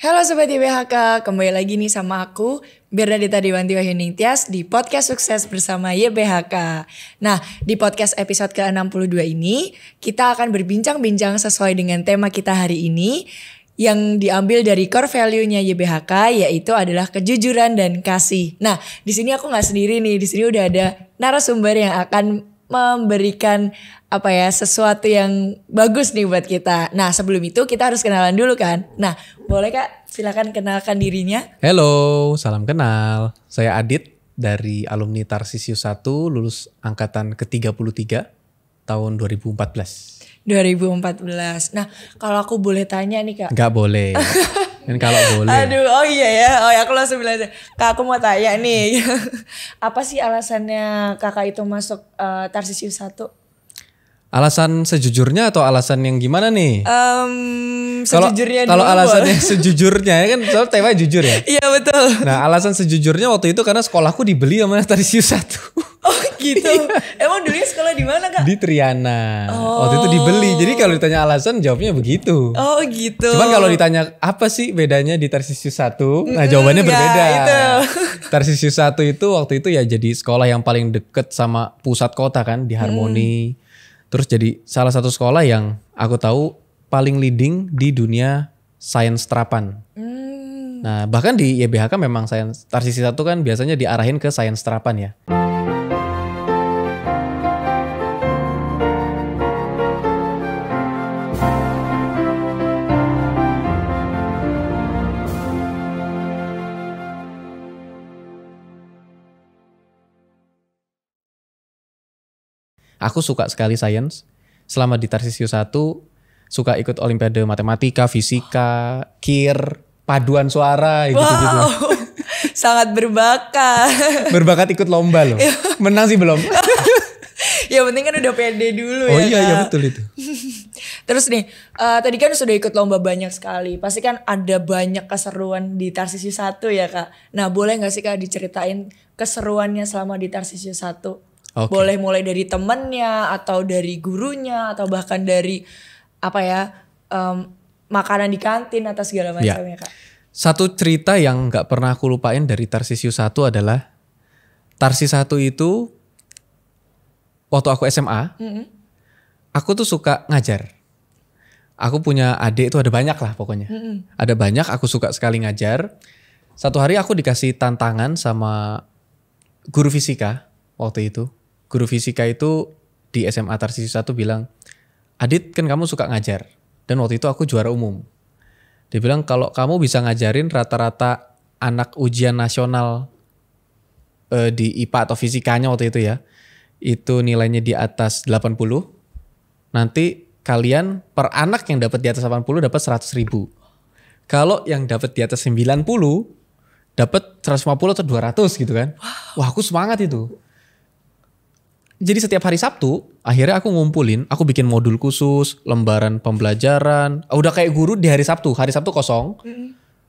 Halo Sobat YBHK, kembali lagi nih sama aku Bernadita Dewanti Wahyuning Tias di Podcast Sukses bersama YBHK Nah di podcast episode ke-62 ini kita akan berbincang-bincang sesuai dengan tema kita hari ini yang diambil dari core value-nya YBHK yaitu adalah kejujuran dan kasih. Nah, di sini aku nggak sendiri nih, di sini udah ada narasumber yang akan memberikan apa ya sesuatu yang bagus nih buat kita. Nah sebelum itu kita harus kenalan dulu kan. Nah boleh kak silakan kenalkan dirinya. Halo, salam kenal. Saya Adit dari alumni Tarsisius 1 lulus angkatan ke-33 tahun 2014. 2014. Nah, kalau aku boleh tanya nih Kak. Gak boleh. Dan kalau boleh. Aduh, oh iya ya. Oh ya, aku langsung bilang aja. Kak, aku mau tanya nih. apa sih alasannya kakak itu masuk uh, eh, Tarsisius 1? Alasan sejujurnya atau alasan yang gimana nih? Um, sejujurnya kalau alasannya sejujurnya ya kan soal tema jujur ya. Iya betul. Nah alasan sejujurnya waktu itu karena sekolahku dibeli sama Tarsius satu. Oh gitu. Iya. Emang dulu sekolah di mana kak? Di Triana. Oh. Waktu itu oh. dibeli. Jadi kalau ditanya alasan jawabnya begitu. Oh gitu. Cuman kalau ditanya apa sih bedanya di Tarsius satu? Nah jawabannya mm, berbeda. Ya, itu. Tarsius satu itu waktu itu ya jadi sekolah yang paling deket sama pusat kota kan di Harmoni. Hmm Terus jadi salah satu sekolah yang aku tahu paling leading di dunia sains terapan. Hmm. Nah bahkan di YBHK memang sains Tarsisi satu kan biasanya diarahin ke sains terapan ya. Aku suka sekali sains. Selama di Tarsisio 1 suka ikut olimpiade matematika, fisika, kir, paduan suara gitu wow. Sangat berbakat. berbakat ikut lomba loh. Iya. Menang sih belum. ya penting kan udah pede dulu oh, ya. Oh iya, iya betul itu. Terus nih, uh, tadi kan sudah ikut lomba banyak sekali. Pasti kan ada banyak keseruan di Tarsisius 1 ya kak. Nah boleh nggak sih kak diceritain keseruannya selama di Tarsisius 1? Okay. Boleh mulai dari temennya atau dari gurunya atau bahkan dari apa ya um, makanan di kantin atau segala ya. macamnya yeah. kak. Satu cerita yang nggak pernah aku lupain dari Tarsisius satu adalah Tarsis satu itu waktu aku SMA, mm -hmm. aku tuh suka ngajar. Aku punya adik itu ada banyak lah pokoknya. Mm -hmm. Ada banyak, aku suka sekali ngajar. Satu hari aku dikasih tantangan sama guru fisika waktu itu guru fisika itu di SMA Tarsius 1 bilang, Adit kan kamu suka ngajar. Dan waktu itu aku juara umum. Dia bilang kalau kamu bisa ngajarin rata-rata anak ujian nasional eh, di IPA atau fisikanya waktu itu ya, itu nilainya di atas 80, nanti kalian per anak yang dapat di atas 80 dapat 100 ribu. Kalau yang dapat di atas 90, dapat 150 atau 200 gitu kan. Wah aku semangat itu jadi setiap hari Sabtu akhirnya aku ngumpulin, aku bikin modul khusus, lembaran pembelajaran. Ah, udah kayak guru di hari Sabtu, hari Sabtu kosong.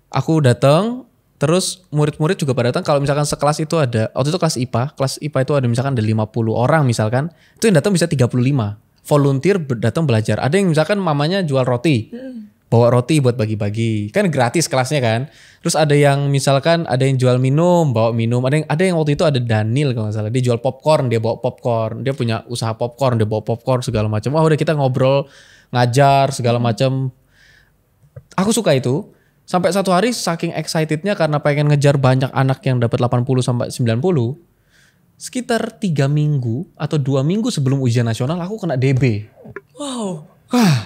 Aku datang, terus murid-murid juga pada datang. Kalau misalkan sekelas itu ada, waktu itu kelas IPA, kelas IPA itu ada misalkan ada 50 orang misalkan, itu yang datang bisa 35. Volunteer datang belajar. Ada yang misalkan mamanya jual roti. Mm bawa roti buat bagi-bagi. Kan gratis kelasnya kan. Terus ada yang misalkan ada yang jual minum, bawa minum. Ada yang ada yang waktu itu ada Daniel kalau nggak salah. Dia jual popcorn, dia bawa popcorn. Dia punya usaha popcorn, dia bawa popcorn segala macam. Wah, udah kita ngobrol, ngajar segala macam. Aku suka itu. Sampai satu hari saking excitednya karena pengen ngejar banyak anak yang dapat 80 sampai 90. Sekitar tiga minggu atau dua minggu sebelum ujian nasional aku kena DB. Wow. Hah,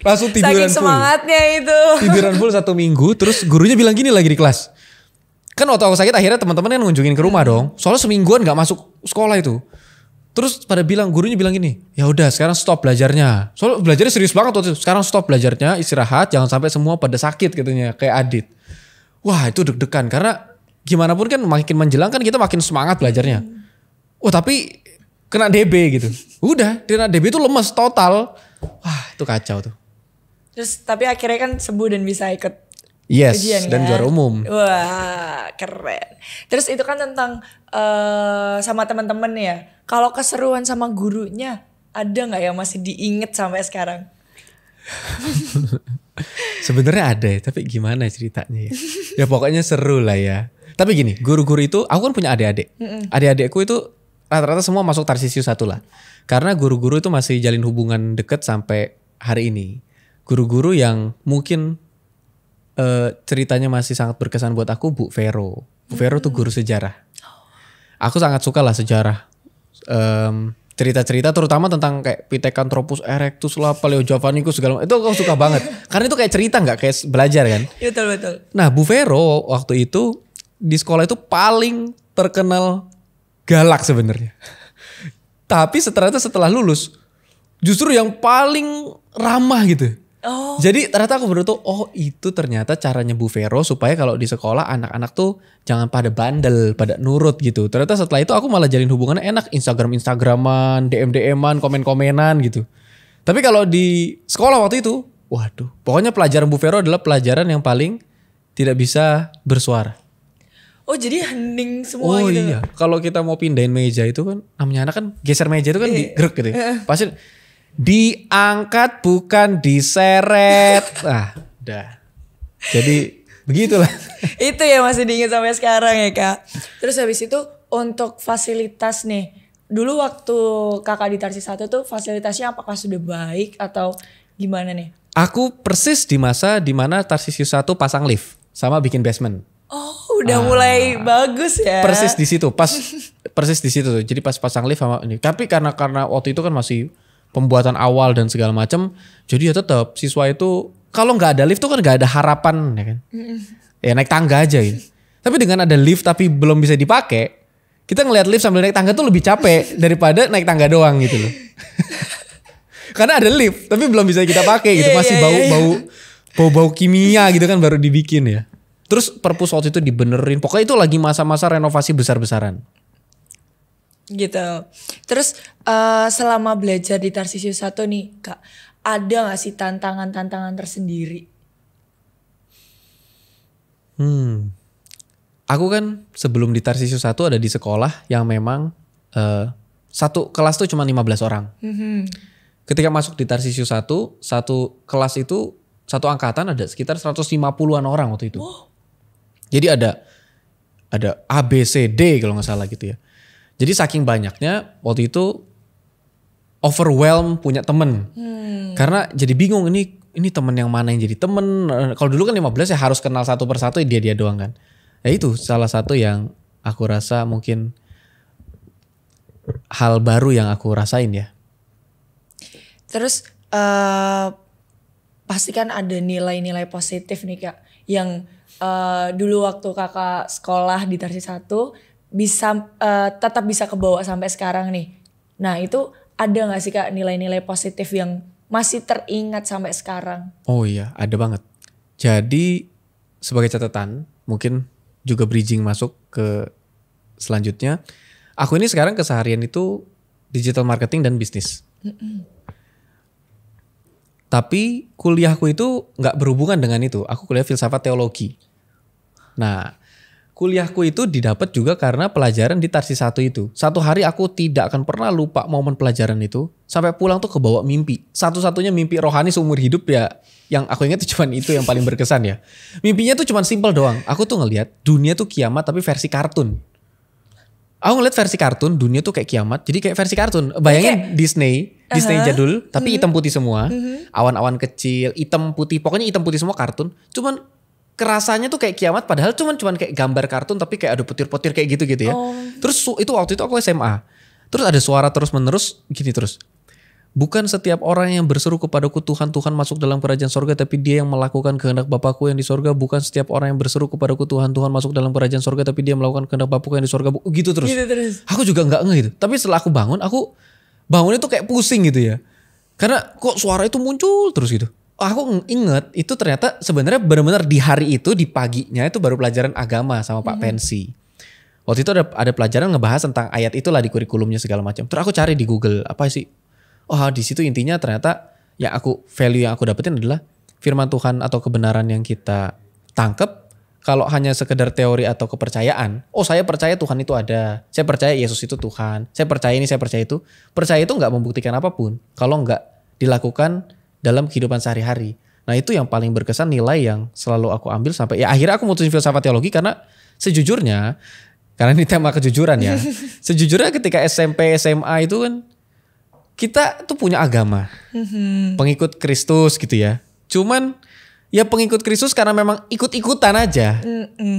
langsung tiduran Saking semangatnya itu. Tiduran full satu minggu, terus gurunya bilang gini lagi di kelas. Kan waktu aku sakit akhirnya teman-teman kan ngunjungin ke rumah dong. Soalnya semingguan gak masuk sekolah itu. Terus pada bilang gurunya bilang gini, ya udah sekarang stop belajarnya. Soalnya belajarnya serius banget waktu itu. Sekarang stop belajarnya, istirahat, jangan sampai semua pada sakit katanya kayak Adit. Wah itu deg-degan karena gimana pun kan makin menjelang kan kita makin semangat belajarnya. Wah hmm. oh, tapi kena DB gitu. Udah, kena DB itu lemes total. Wah itu kacau tuh. Terus tapi akhirnya kan sembuh dan bisa ikut Yes, ujian, dan kan? juara umum. Wah, keren. Terus itu kan tentang uh, sama teman-teman ya. Kalau keseruan sama gurunya, ada nggak yang masih diinget sampai sekarang? Sebenarnya ada ya, tapi gimana ceritanya ya? ya pokoknya seru lah ya. Tapi gini, guru-guru itu, aku kan punya adik-adik. Mm Adik-adikku itu rata-rata semua masuk Tarsisius satu lah. Karena guru-guru itu masih jalin hubungan deket sampai hari ini guru-guru yang mungkin uh, ceritanya masih sangat berkesan buat aku Bu Vero. Bu Vero hmm. tuh guru sejarah. Oh. Aku sangat suka lah sejarah. Um, cerita-cerita terutama tentang kayak Pithecanthropus erectus lah, Paleojavanicus segala macam. Itu aku suka banget. Karena itu kayak cerita nggak kayak belajar kan? Iya, betul betul. Nah, Bu Vero waktu itu di sekolah itu paling terkenal galak sebenarnya. Tapi setelah itu setelah lulus justru yang paling ramah gitu Oh. Jadi ternyata aku baru tuh oh itu ternyata caranya Bu Vero supaya kalau di sekolah anak-anak tuh jangan pada bandel, pada nurut gitu. Ternyata setelah itu aku malah jalin hubungan enak Instagram Instagraman, DM DM-an, komen-komenan gitu. Tapi kalau di sekolah waktu itu, waduh, pokoknya pelajaran Bu Vero adalah pelajaran yang paling tidak bisa bersuara. Oh jadi hening semua oh, gitu. Oh iya, kalau kita mau pindahin meja itu kan namanya anak kan geser meja itu kan e. digerek iya. gitu. Ya. Pasti diangkat bukan diseret. ah, udah. Jadi begitulah. itu ya masih diingat sampai sekarang ya kak. Terus habis itu untuk fasilitas nih, dulu waktu kakak di Tarsi satu tuh fasilitasnya apakah sudah baik atau gimana nih? Aku persis di masa dimana Tarsisius satu pasang lift sama bikin basement. Oh, udah ah, mulai bagus ya. Persis di situ, pas persis di situ tuh. Jadi pas pasang lift sama ini. Tapi karena karena waktu itu kan masih pembuatan awal dan segala macam. Jadi ya tetap siswa itu kalau nggak ada lift tuh kan nggak ada harapan ya kan. mm Ya naik tangga aja ya. tapi dengan ada lift tapi belum bisa dipakai, kita ngelihat lift sambil naik tangga tuh lebih capek daripada naik tangga doang gitu loh. Karena ada lift tapi belum bisa kita pakai gitu, iya, masih iya, bau, iya, bau bau bau kimia gitu kan baru dibikin ya. Terus perpus waktu itu dibenerin. Pokoknya itu lagi masa-masa renovasi besar-besaran gitu. Terus uh, selama belajar di Tarsisius satu nih, Kak, ada gak sih tantangan-tantangan tersendiri? Hmm. Aku kan sebelum di Tarsisius satu ada di sekolah yang memang uh, satu kelas tuh cuma 15 orang. Mm -hmm. Ketika masuk di Tarsisius satu, satu kelas itu satu angkatan ada sekitar 150-an orang waktu itu. Oh. Jadi ada ada A B C D kalau nggak salah gitu ya jadi saking banyaknya waktu itu overwhelm punya temen. Hmm. Karena jadi bingung ini ini temen yang mana yang jadi temen. Kalau dulu kan 15 ya harus kenal satu persatu dia ya dia doang kan. Ya itu salah satu yang aku rasa mungkin hal baru yang aku rasain ya. Terus uh, pasti kan ada nilai-nilai positif nih kak yang uh, dulu waktu kakak sekolah di Tarsi satu bisa uh, tetap bisa kebawa sampai sekarang nih. Nah itu ada nggak sih kak nilai-nilai positif yang masih teringat sampai sekarang? Oh iya, ada banget. Jadi sebagai catatan, mungkin juga bridging masuk ke selanjutnya. Aku ini sekarang keseharian itu digital marketing dan bisnis. Tapi kuliahku itu nggak berhubungan dengan itu. Aku kuliah filsafat teologi. Nah, kuliahku itu didapat juga karena pelajaran di Tarsi satu itu. Satu hari aku tidak akan pernah lupa momen pelajaran itu. Sampai pulang tuh kebawa mimpi. Satu-satunya mimpi rohani seumur hidup ya. Yang aku ingat tuh cuman itu yang paling berkesan ya. Mimpinya tuh cuman simple doang. Aku tuh ngeliat dunia tuh kiamat tapi versi kartun. Aku ngeliat versi kartun, dunia tuh kayak kiamat. Jadi kayak versi kartun. Bayangin okay. Disney. Disney uh -huh. jadul, tapi mhm. hitam putih semua. Mhm. Awan-awan kecil, hitam putih. Pokoknya hitam putih semua kartun. Cuman kerasanya tuh kayak kiamat padahal cuman cuman kayak gambar kartun tapi kayak ada petir-petir kayak gitu-gitu ya. Oh. Terus itu waktu itu aku SMA. Terus ada suara terus-menerus gini terus. Bukan setiap orang yang berseru kepadaku Tuhan Tuhan masuk dalam kerajaan sorga tapi dia yang melakukan kehendak Bapakku yang di sorga bukan setiap orang yang berseru kepadaku Tuhan Tuhan masuk dalam kerajaan sorga tapi dia melakukan kehendak Bapakku yang di sorga gitu terus. Gitu terus. Aku juga nggak ngeh gitu. Tapi setelah aku bangun aku bangunnya tuh kayak pusing gitu ya. Karena kok suara itu muncul terus gitu. Oh, aku inget itu ternyata sebenarnya benar-benar di hari itu di paginya itu baru pelajaran agama sama Pak mm -hmm. Pensi. Waktu itu ada ada pelajaran ngebahas tentang ayat itulah di kurikulumnya segala macam. Terus aku cari di Google apa sih? Oh di situ intinya ternyata yang aku value yang aku dapetin adalah firman Tuhan atau kebenaran yang kita tangkep kalau hanya sekedar teori atau kepercayaan, oh saya percaya Tuhan itu ada, saya percaya Yesus itu Tuhan, saya percaya ini, saya percaya itu, percaya itu nggak membuktikan apapun. Kalau nggak dilakukan dalam kehidupan sehari-hari. Nah itu yang paling berkesan nilai yang selalu aku ambil sampai ya akhirnya aku mutusin filsafat teologi karena sejujurnya karena ini tema kejujuran ya. sejujurnya ketika SMP SMA itu kan kita tuh punya agama, mm-hmm. pengikut Kristus gitu ya. Cuman ya pengikut Kristus karena memang ikut-ikutan aja.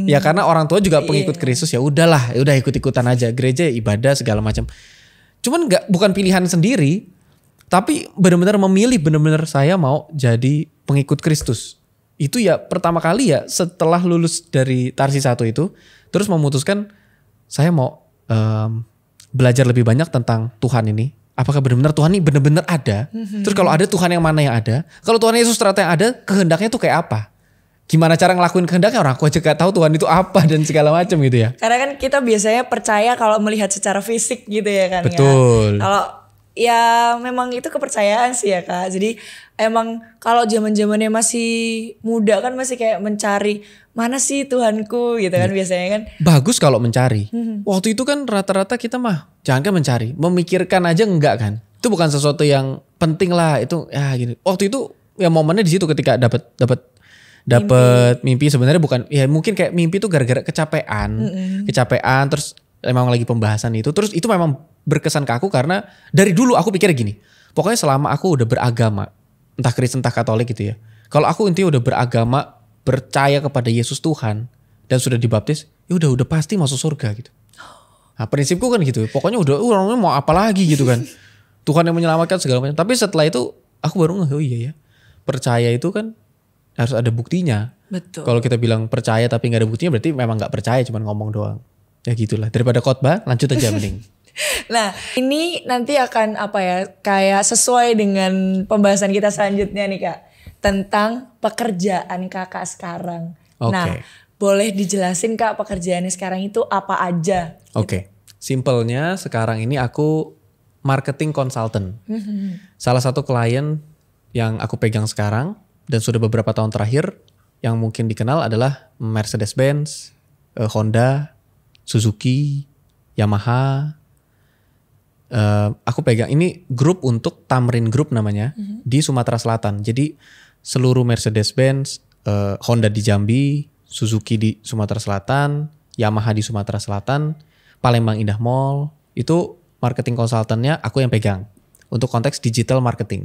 Ya karena orang tua juga pengikut iya. Kristus ya udahlah, ya udah ikut-ikutan aja. Gereja ibadah segala macam. Cuman nggak bukan pilihan sendiri tapi benar-benar memilih benar-benar saya mau jadi pengikut Kristus itu ya pertama kali ya setelah lulus dari tarsi satu itu terus memutuskan saya mau um, belajar lebih banyak tentang Tuhan ini apakah benar-benar Tuhan ini benar-benar ada mhm. terus kalau ada Tuhan yang mana yang ada kalau Tuhan Yesus ternyata yang ada kehendaknya tuh kayak apa gimana cara ngelakuin kehendaknya orang aku aja gak tahu Tuhan itu apa dan segala macam gitu ya karena kan kita biasanya percaya kalau melihat secara fisik gitu ya kan ya. betul kan? kalau ya memang itu kepercayaan sih ya kak jadi emang kalau zaman zamannya masih muda kan masih kayak mencari mana sih Tuhanku gitu kan iya. biasanya kan bagus kalau mencari hmm. waktu itu kan rata-rata kita mah jangan kan mencari memikirkan aja enggak kan itu bukan sesuatu yang penting lah itu ya gitu waktu itu ya momennya di situ ketika dapat dapat dapat mimpi, mimpi sebenarnya bukan ya mungkin kayak mimpi itu gara-gara kecapean -hmm. kecapean terus emang lagi pembahasan itu terus itu memang berkesan ke aku karena dari dulu aku pikir gini. Pokoknya selama aku udah beragama, entah Kristen entah Katolik gitu ya. Kalau aku intinya udah beragama, percaya kepada Yesus Tuhan dan sudah dibaptis, ya udah udah pasti masuk surga gitu. Nah, prinsipku kan gitu. Pokoknya udah uh, orangnya mau apa lagi gitu kan. Tuhan yang menyelamatkan segala macam. Tapi setelah itu aku baru ngeh oh iya ya. Percaya itu kan harus ada buktinya. Betul. Kalau kita bilang percaya tapi nggak ada buktinya berarti memang nggak percaya cuman ngomong doang. Ya gitulah. Daripada khotbah, lanjut aja mending. Nah, ini nanti akan apa ya? Kayak sesuai dengan pembahasan kita selanjutnya nih, Kak. Tentang pekerjaan Kakak sekarang. Okay. Nah, boleh dijelasin Kak pekerjaannya sekarang itu apa aja? Oke. Okay. Simpelnya sekarang ini aku marketing consultant. Mm-hmm. Salah satu klien yang aku pegang sekarang dan sudah beberapa tahun terakhir yang mungkin dikenal adalah Mercedes-Benz, eh, Honda, Suzuki, Yamaha, Eh, aku pegang ini grup untuk Tamrin Group namanya mm-hmm. di Sumatera Selatan. Jadi seluruh Mercedes Benz, uh, eh, Honda di Jambi, Suzuki di Sumatera Selatan, Yamaha di Sumatera Selatan, Palembang Indah Mall itu marketing konsultannya aku yang pegang untuk konteks digital marketing.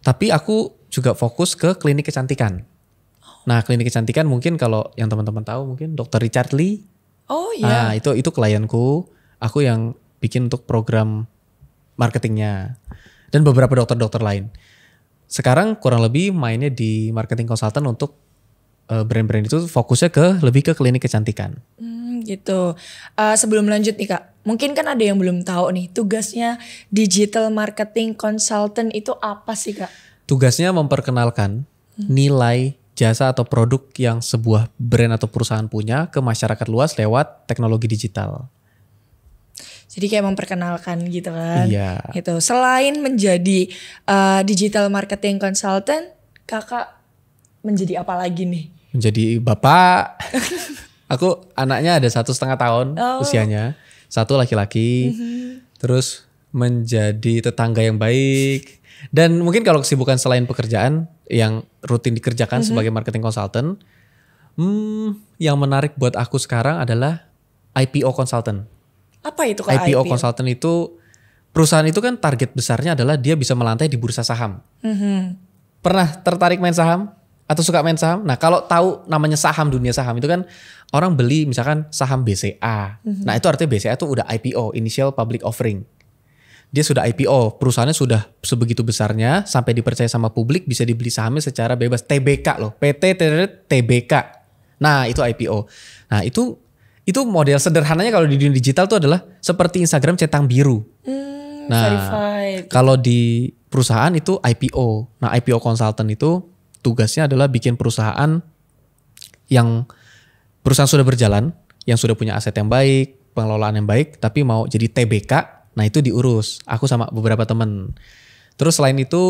Tapi aku juga fokus ke klinik kecantikan. Nah, klinik kecantikan mungkin kalau yang teman-teman tahu mungkin Dokter Richard Lee. Oh iya. Nah, itu itu klienku. Aku yang bikin untuk program marketingnya dan beberapa dokter-dokter lain. Sekarang kurang lebih mainnya di marketing consultant untuk eh, brand-brand itu fokusnya ke lebih ke klinik kecantikan. Hmm, gitu. Uh, sebelum lanjut nih kak, mungkin kan ada yang belum tahu nih tugasnya digital marketing consultant itu apa sih kak? Tugasnya memperkenalkan hmm. nilai jasa atau produk yang sebuah brand atau perusahaan punya ke masyarakat luas lewat teknologi digital. Jadi kayak memperkenalkan gitu kan. Iya. Gitu. Selain menjadi uh, digital marketing consultant, kakak menjadi apa lagi nih? Menjadi bapak. Aku anaknya ada satu setengah tahun oh. usianya. Satu laki-laki. Mm-hmm. Terus menjadi tetangga yang baik. Dan mungkin kalau kesibukan selain pekerjaan yang rutin dikerjakan mm-hmm. sebagai marketing consultant, hmm, yang menarik buat aku sekarang adalah IPO consultant. Apa itu kalau IPO, IPO consultant itu perusahaan itu kan target besarnya adalah dia bisa melantai di bursa saham. Mm -hmm. Pernah tertarik main saham atau suka main saham? Nah kalau tahu namanya saham dunia saham itu kan orang beli misalkan saham BCA. Mm -hmm. Nah itu artinya BCA itu udah IPO, initial public offering. Dia sudah IPO, perusahaannya sudah sebegitu besarnya sampai dipercaya sama publik bisa dibeli sahamnya secara bebas. TBK loh, PT TBK. Nah itu IPO. Nah itu itu model sederhananya kalau di dunia digital itu adalah seperti Instagram centang biru. Hmm, nah, verified. kalau di perusahaan itu IPO. Nah, IPO consultant itu tugasnya adalah bikin perusahaan yang perusahaan sudah berjalan, yang sudah punya aset yang baik, pengelolaan yang baik, tapi mau jadi TBK, nah itu diurus. Aku sama beberapa temen. Terus selain itu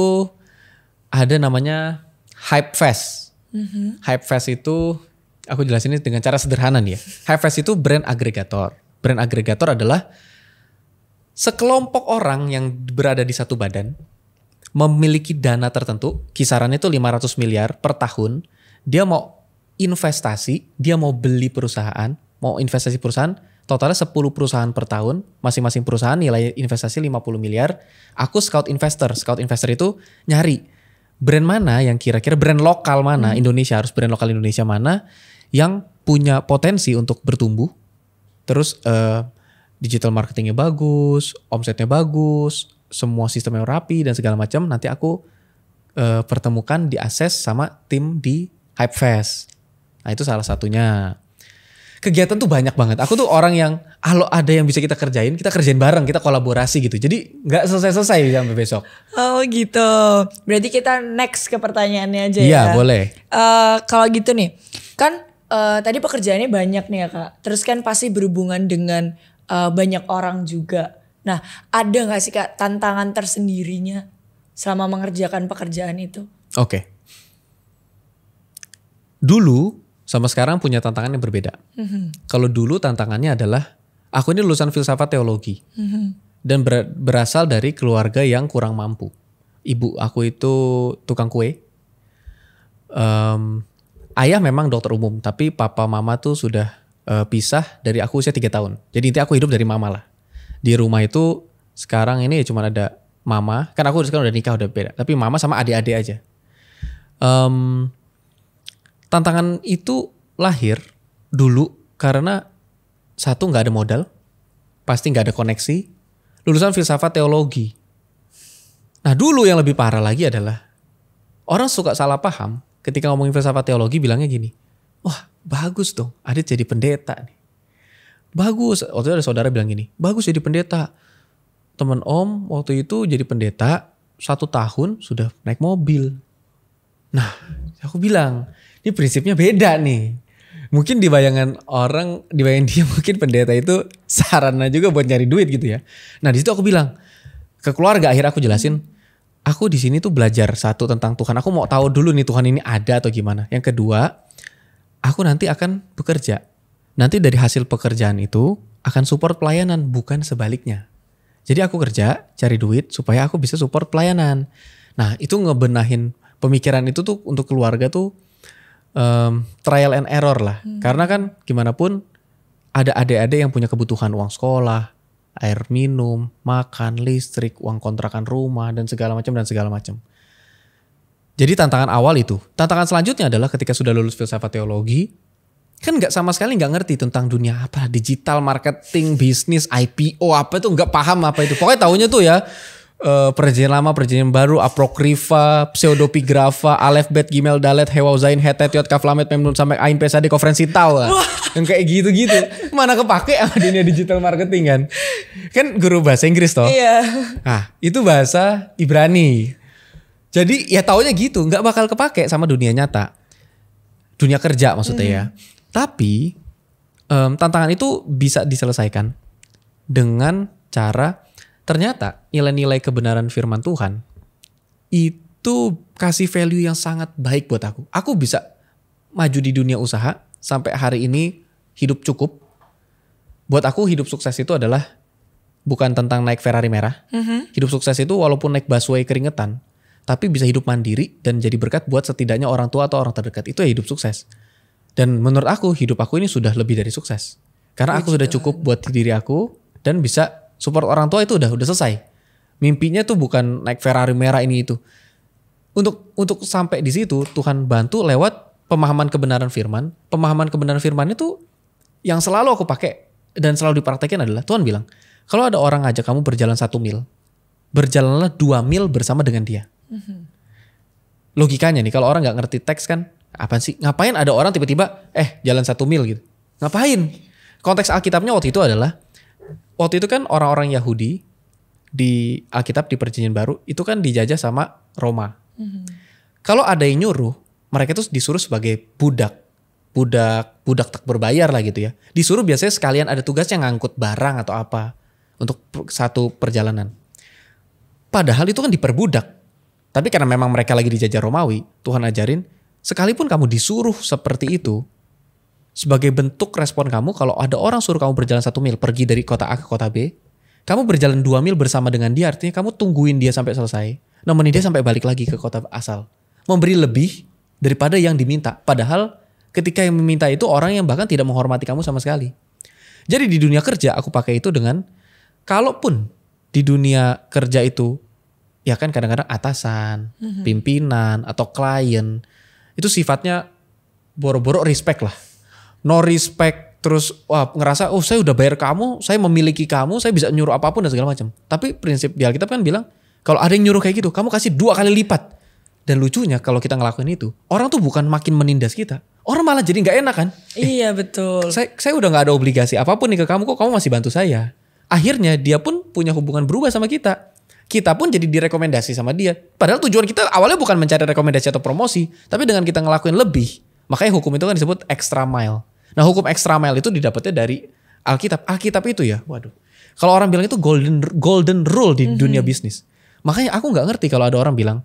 ada namanya Hype Fest. Mm -hmm. Hype Fest itu aku jelasin ini dengan cara sederhana nih ya. Hivest itu brand agregator. Brand agregator adalah sekelompok orang yang berada di satu badan memiliki dana tertentu, kisarannya itu 500 miliar per tahun. Dia mau investasi, dia mau beli perusahaan, mau investasi perusahaan, totalnya 10 perusahaan per tahun, masing-masing perusahaan nilai investasi 50 miliar. Aku scout investor, scout investor itu nyari brand mana yang kira-kira brand lokal mana hmm. Indonesia harus brand lokal Indonesia mana yang punya potensi untuk bertumbuh, terus uh, digital marketingnya bagus, omsetnya bagus, semua sistemnya rapi dan segala macam, nanti aku uh, pertemukan di akses sama tim di Hypefest. Nah itu salah satunya. Kegiatan tuh banyak banget. Aku tuh orang yang kalau ada yang bisa kita kerjain, kita kerjain bareng, kita kolaborasi gitu. Jadi nggak selesai-selesai sampai besok. Oh gitu. Berarti kita next ke pertanyaannya aja ya, ya. boleh. Uh, kalau gitu nih, kan uh, tadi pekerjaannya banyak nih ya kak. Terus kan pasti berhubungan dengan uh, banyak orang juga. Nah ada gak sih kak tantangan tersendirinya selama mengerjakan pekerjaan itu? Oke. Okay. Dulu sama sekarang punya tantangan yang berbeda. Mm -hmm. Kalau dulu tantangannya adalah aku ini lulusan filsafat teologi mm -hmm. dan ber berasal dari keluarga yang kurang mampu. Ibu aku itu tukang kue. Um, ayah memang dokter umum, tapi papa mama tuh sudah uh, pisah dari aku usia 3 tahun. Jadi intinya aku hidup dari mama lah. Di rumah itu sekarang ini ya cuma ada mama, kan aku sekarang udah nikah udah beda, tapi mama sama adik-adik aja. Um, tantangan itu lahir dulu karena satu nggak ada modal, pasti nggak ada koneksi, lulusan filsafat teologi. Nah dulu yang lebih parah lagi adalah orang suka salah paham ketika ngomongin filsafat teologi bilangnya gini, wah bagus dong, Adit jadi pendeta nih. Bagus, waktu itu ada saudara bilang gini, bagus jadi pendeta. Temen om waktu itu jadi pendeta, satu tahun sudah naik mobil. Nah, aku bilang, ini prinsipnya beda nih. Mungkin di bayangan orang, di bayangan dia mungkin pendeta itu sarana juga buat nyari duit gitu ya. Nah di situ aku bilang, ke keluarga akhirnya aku jelasin, aku di sini tuh belajar satu tentang Tuhan. Aku mau tahu dulu nih Tuhan ini ada atau gimana. Yang kedua, aku nanti akan bekerja. Nanti dari hasil pekerjaan itu akan support pelayanan, bukan sebaliknya. Jadi aku kerja, cari duit supaya aku bisa support pelayanan. Nah itu ngebenahin pemikiran itu tuh untuk keluarga tuh um, trial and error lah. Hmm. Karena kan gimana pun ada adik-adik yang punya kebutuhan uang sekolah, air minum, makan, listrik, uang kontrakan rumah dan segala macam dan segala macam. Jadi tantangan awal itu. Tantangan selanjutnya adalah ketika sudah lulus filsafat teologi, kan nggak sama sekali nggak ngerti tentang dunia apa digital marketing bisnis IPO apa itu nggak paham apa itu pokoknya tahunya tuh ya Uh, perjanjian lama, perjanjian baru, apokrifa, pseudopigrafa, bet, gimel, dalet, hewau, zain, hetet, yot, kaflamet, memnun, sampai ain, pesade, konferensi tau lah. Yang kayak gitu-gitu. Mana kepake sama dunia digital marketing kan. Kan guru bahasa Inggris toh. Iya. Nah itu bahasa Ibrani. Jadi ya taunya gitu. nggak bakal kepake sama dunia nyata. Dunia kerja maksudnya mm. ya. Mm-hmm. Tapi um, tantangan itu bisa diselesaikan dengan cara Ternyata nilai-nilai kebenaran firman Tuhan itu kasih value yang sangat baik buat aku. Aku bisa maju di dunia usaha sampai hari ini hidup cukup. Buat aku hidup sukses itu adalah bukan tentang naik Ferrari merah. Mm -hmm. Hidup sukses itu walaupun naik busway keringetan, tapi bisa hidup mandiri dan jadi berkat buat setidaknya orang tua atau orang terdekat. Itu ya hidup sukses. Dan menurut aku hidup aku ini sudah lebih dari sukses. Karena aku sudah cukup buat diri aku dan bisa support orang tua itu udah udah selesai mimpinya tuh bukan naik Ferrari merah ini itu untuk untuk sampai di situ Tuhan bantu lewat pemahaman kebenaran firman pemahaman kebenaran firman itu yang selalu aku pakai dan selalu dipraktekin adalah Tuhan bilang kalau ada orang ngajak kamu berjalan satu mil berjalanlah dua mil bersama dengan dia mhm. logikanya nih kalau orang nggak ngerti teks kan apa sih ngapain ada orang tiba-tiba eh jalan satu mil gitu ngapain konteks Alkitabnya waktu itu adalah waktu itu kan orang-orang Yahudi di Alkitab di Perjanjian Baru itu kan dijajah sama Roma. Mm-hmm. Kalau ada yang nyuruh, mereka itu disuruh sebagai budak, budak, budak tak berbayar lah gitu ya. Disuruh biasanya sekalian ada tugasnya ngangkut barang atau apa untuk satu perjalanan. Padahal itu kan diperbudak. Tapi karena memang mereka lagi dijajah Romawi, Tuhan ajarin, sekalipun kamu disuruh seperti itu, sebagai bentuk respon kamu kalau ada orang suruh kamu berjalan satu mil pergi dari kota A ke kota B, kamu berjalan dua mil bersama dengan dia artinya kamu tungguin dia sampai selesai, nemenin dia sampai balik lagi ke kota asal, memberi lebih daripada yang diminta. Padahal ketika yang meminta itu orang yang bahkan tidak menghormati kamu sama sekali. Jadi di dunia kerja aku pakai itu dengan kalaupun di dunia kerja itu ya kan kadang-kadang atasan, mhm. pimpinan atau klien itu sifatnya boro-boro respect lah no respect terus wah ngerasa oh saya udah bayar kamu, saya memiliki kamu, saya bisa nyuruh apapun dan segala macam. Tapi prinsip di Alkitab kan bilang kalau ada yang nyuruh kayak gitu, kamu kasih dua kali lipat. Dan lucunya kalau kita ngelakuin itu, orang tuh bukan makin menindas kita, orang malah jadi nggak enak kan? Eh, iya betul. Saya saya udah nggak ada obligasi apapun nih ke kamu kok kamu masih bantu saya. Akhirnya dia pun punya hubungan berubah sama kita. Kita pun jadi direkomendasi sama dia. Padahal tujuan kita awalnya bukan mencari rekomendasi atau promosi, tapi dengan kita ngelakuin lebih, makanya hukum itu kan disebut extra mile. Nah hukum extra mile itu didapatnya dari Alkitab. Alkitab itu ya, waduh. Kalau orang bilang itu golden golden rule di mm -hmm. dunia bisnis. Makanya aku nggak ngerti kalau ada orang bilang,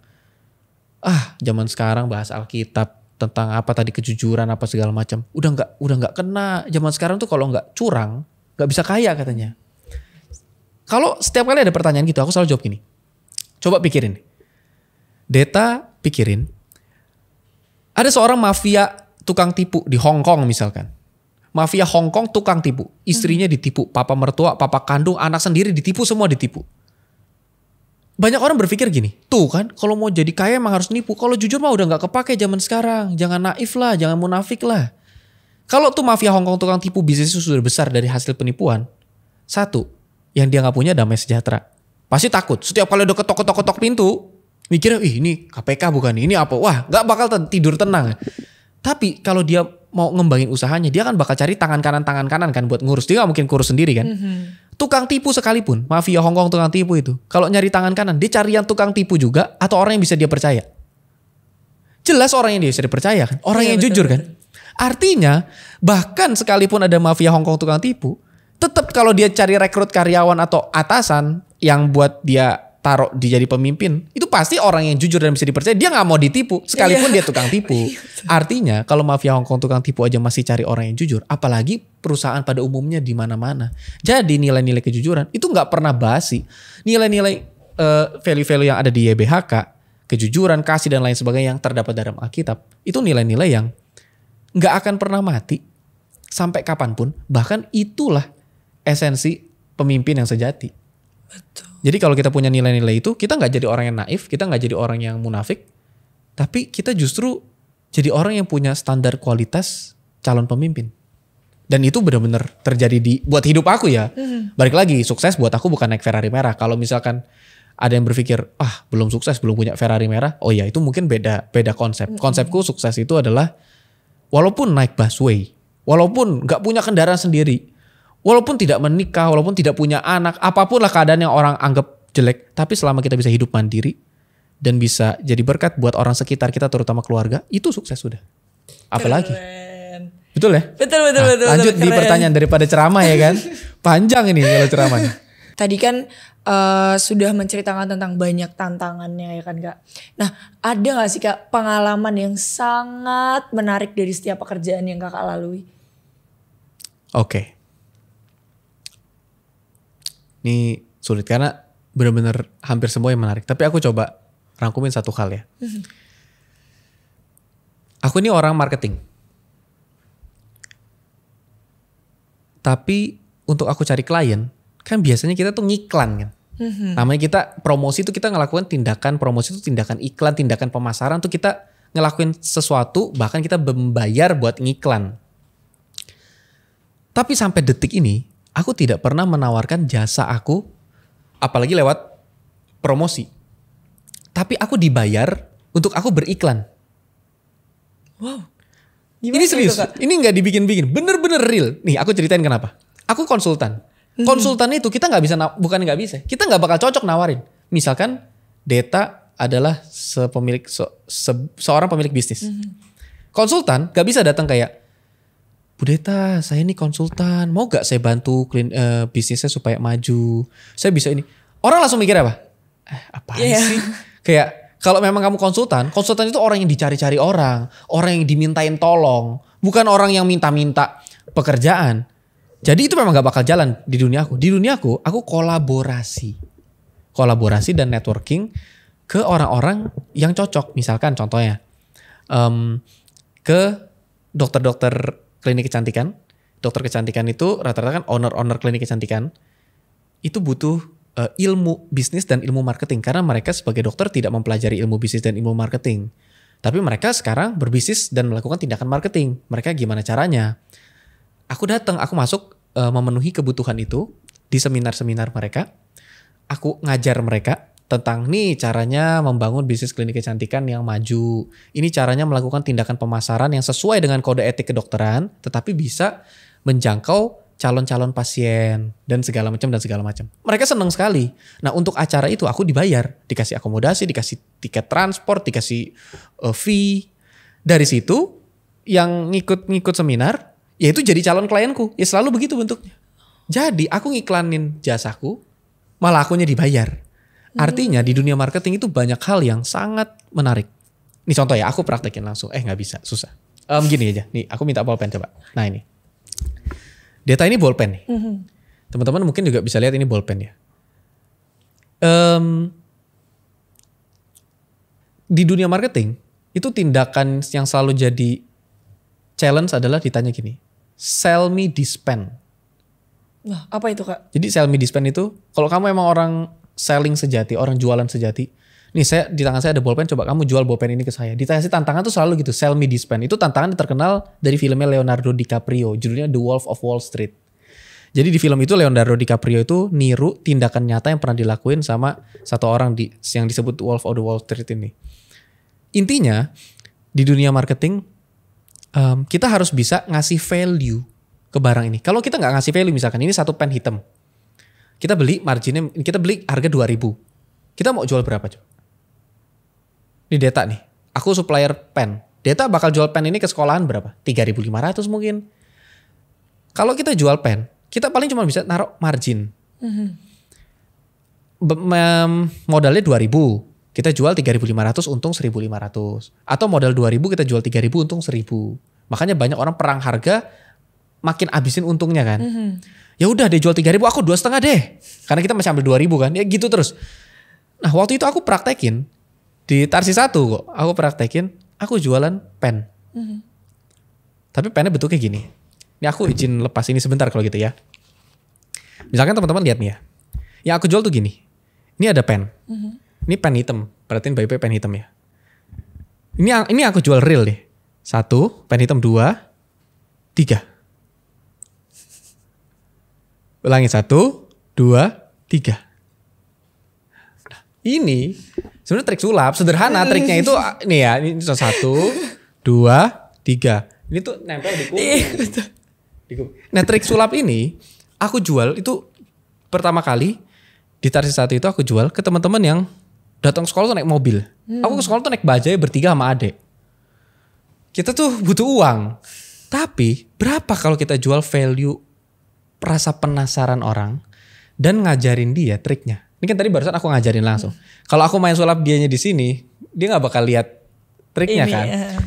ah zaman sekarang bahas Alkitab tentang apa tadi kejujuran apa segala macam. Udah nggak udah nggak kena. Zaman sekarang tuh kalau nggak curang nggak bisa kaya katanya. Kalau setiap kali ada pertanyaan gitu, aku selalu jawab gini. Coba pikirin. data pikirin. Ada seorang mafia tukang tipu di Hong Kong misalkan Mafia Hong Kong tukang tipu. Istrinya mm-hmm. ditipu, papa mertua, papa kandung, anak sendiri ditipu, semua ditipu. Banyak orang berpikir gini, tuh kan kalau mau jadi kaya emang harus nipu. Kalau jujur mah udah gak kepake zaman sekarang. Jangan naif lah, jangan munafik lah. Kalau tuh mafia Hong Kong tukang tipu bisnis sudah besar dari hasil penipuan. Satu, yang dia gak punya damai sejahtera. Pasti takut. Setiap kali udah ketok-ketok-ketok pintu, mikirnya, ih ini KPK bukan, ini apa? Wah, gak bakal tidur tenang. Tapi kalau dia mau ngembangin usahanya dia kan bakal cari tangan kanan tangan kanan kan buat ngurus dia gak mungkin kurus sendiri kan mm-hmm. tukang tipu sekalipun mafia Hongkong tukang tipu itu kalau nyari tangan kanan dia cari yang tukang tipu juga atau orang yang bisa dia percaya jelas orang yang dia bisa dipercaya kan orang iya, yang betul, jujur betul. kan artinya bahkan sekalipun ada mafia Hongkong tukang tipu tetap kalau dia cari rekrut karyawan atau atasan yang buat dia taruh dia jadi pemimpin itu pasti orang yang jujur dan bisa dipercaya dia nggak mau ditipu sekalipun iya. dia tukang tipu iya, artinya kalau mafia Hongkong tukang tipu aja masih cari orang yang jujur apalagi perusahaan pada umumnya di mana-mana jadi nilai-nilai kejujuran itu nggak pernah basi nilai-nilai uh, value-value yang ada di YBHK kejujuran kasih dan lain sebagainya yang terdapat dalam Alkitab itu nilai-nilai yang nggak akan pernah mati sampai kapanpun bahkan itulah esensi pemimpin yang sejati betul jadi kalau kita punya nilai-nilai itu, kita nggak jadi orang yang naif, kita nggak jadi orang yang munafik, tapi kita justru jadi orang yang punya standar kualitas calon pemimpin. Dan itu benar-benar terjadi di buat hidup aku ya. Mm-hmm. Balik lagi, sukses buat aku bukan naik Ferrari merah. Kalau misalkan ada yang berpikir, ah belum sukses, belum punya Ferrari merah. Oh ya, itu mungkin beda beda konsep. Mm-hmm. Konsepku sukses itu adalah walaupun naik busway, walaupun nggak punya kendaraan sendiri, walaupun tidak menikah, walaupun tidak punya anak, apapun lah keadaan yang orang anggap jelek, tapi selama kita bisa hidup mandiri dan bisa jadi berkat buat orang sekitar kita terutama keluarga, itu sukses sudah. Apalagi. Keren. Betul ya? Betul betul nah, betul. Lanjut betul, di pertanyaan daripada ceramah ya kan. Panjang ini kalau ceramahnya. Tadi kan uh, sudah menceritakan tentang banyak tantangannya ya kan kak. Nah ada gak sih kak pengalaman yang sangat menarik dari setiap pekerjaan yang kakak lalui? Oke, ini sulit karena benar-benar hampir semua yang menarik. Tapi aku coba rangkumin satu hal ya. Aku ini orang marketing. Tapi untuk aku cari klien, kan biasanya kita tuh ngiklan kan. Mm -hmm. Namanya kita promosi itu kita ngelakuin tindakan promosi itu tindakan iklan, tindakan pemasaran tuh kita ngelakuin sesuatu bahkan kita membayar buat ngiklan. Tapi sampai detik ini aku tidak pernah menawarkan jasa aku, apalagi lewat promosi. Tapi aku dibayar untuk aku beriklan. Wow. Gimana ini serius, itu, ini nggak dibikin-bikin, bener-bener real. Nih, aku ceritain kenapa. Aku konsultan. Hmm. Konsultan itu kita nggak bisa, bukan nggak bisa, kita nggak bakal cocok nawarin. Misalkan Deta adalah sepemilik se, se, seorang pemilik bisnis. Hmm. Konsultan gak bisa datang kayak Budeta, saya ini konsultan, mau gak saya bantu klin, uh, eh, bisnisnya supaya maju? Saya bisa ini. Orang langsung mikir apa? Eh, apa yeah. sih? Kayak kalau memang kamu konsultan, konsultan itu orang yang dicari-cari orang, orang yang dimintain tolong, bukan orang yang minta-minta pekerjaan. Jadi itu memang gak bakal jalan di dunia aku. Di dunia aku, aku kolaborasi. Kolaborasi dan networking ke orang-orang yang cocok. Misalkan contohnya, um, ke dokter-dokter klinik kecantikan, dokter kecantikan itu rata-rata kan owner-owner klinik kecantikan itu butuh uh, ilmu bisnis dan ilmu marketing karena mereka sebagai dokter tidak mempelajari ilmu bisnis dan ilmu marketing. Tapi mereka sekarang berbisnis dan melakukan tindakan marketing. Mereka gimana caranya? Aku datang, aku masuk uh, memenuhi kebutuhan itu di seminar-seminar mereka. Aku ngajar mereka tentang nih caranya membangun bisnis klinik kecantikan yang maju. Ini caranya melakukan tindakan pemasaran yang sesuai dengan kode etik kedokteran, tetapi bisa menjangkau calon-calon pasien dan segala macam dan segala macam. Mereka senang sekali. Nah, untuk acara itu aku dibayar, dikasih akomodasi, dikasih tiket transport, dikasih uh, fee. Dari situ yang ngikut-ngikut seminar, yaitu jadi calon klienku. Ya selalu begitu bentuknya. Jadi aku ngiklanin jasaku, malah akunya dibayar. Hmm. Artinya di dunia marketing itu banyak hal yang sangat menarik. Ini contoh ya, aku praktekin langsung. Eh nggak bisa, susah. Um, gini aja, nih aku minta bolpen coba. Nah ini. Data ini bolpen nih. Hmm. Teman-teman mungkin juga bisa lihat ini bolpen ya. Um, di dunia marketing, itu tindakan yang selalu jadi challenge adalah ditanya gini. Sell me this pen. Nah, apa itu kak? Jadi sell me this pen itu, kalau kamu emang orang selling sejati, orang jualan sejati. Nih saya di tangan saya ada bolpen, coba kamu jual bolpen ini ke saya. Dikasih tantangan tuh selalu gitu, sell me this pen. Itu tantangan terkenal dari filmnya Leonardo DiCaprio, judulnya The Wolf of Wall Street. Jadi di film itu Leonardo DiCaprio itu niru tindakan nyata yang pernah dilakuin sama satu orang di yang disebut Wolf of the Wall Street ini. Intinya di dunia marketing um, kita harus bisa ngasih value ke barang ini. Kalau kita nggak ngasih value misalkan ini satu pen hitam, kita beli marginnya, kita beli harga 2000. Kita mau jual berapa coba? Ini data nih. Aku supplier pen. Data bakal jual pen ini ke sekolahan berapa? 3500 mungkin. Kalau kita jual pen, kita paling cuma bisa naruh margin. Mm -hmm. Modalnya 2000 kita jual 3.500 untung 1.500 atau modal 2.000 kita jual 3.000 untung 1.000 makanya banyak orang perang harga makin abisin untungnya kan mm -hmm ya udah dia jual tiga ribu aku dua setengah deh karena kita masih ambil dua ribu kan ya gitu terus nah waktu itu aku praktekin di tarsi satu kok aku praktekin aku jualan pen mm-hmm. tapi pennya betul kayak gini ini aku izin lepas ini sebentar kalau gitu ya misalkan teman-teman lihat nih ya yang aku jual tuh gini ini ada pen mm-hmm. ini pen hitam berarti ini pen hitam ya ini ini aku jual real deh satu pen hitam dua tiga Ulangi satu, dua, tiga. Nah, ini sebenarnya trik sulap sederhana triknya itu nih ya ini satu, dua, tiga. Ini tuh nempel iya, di kuku. Nah trik sulap ini aku jual itu pertama kali di tarsi satu itu aku jual ke teman-teman yang datang sekolah tuh naik mobil. Hmm. Aku ke sekolah tuh naik bajai bertiga sama adek. Kita tuh butuh uang. Tapi berapa kalau kita jual value rasa penasaran orang dan ngajarin dia triknya. Ini kan tadi barusan aku ngajarin langsung. Hmm. Kalau aku main sulap dianya di sini, dia nggak bakal lihat triknya Ini, kan. Uh.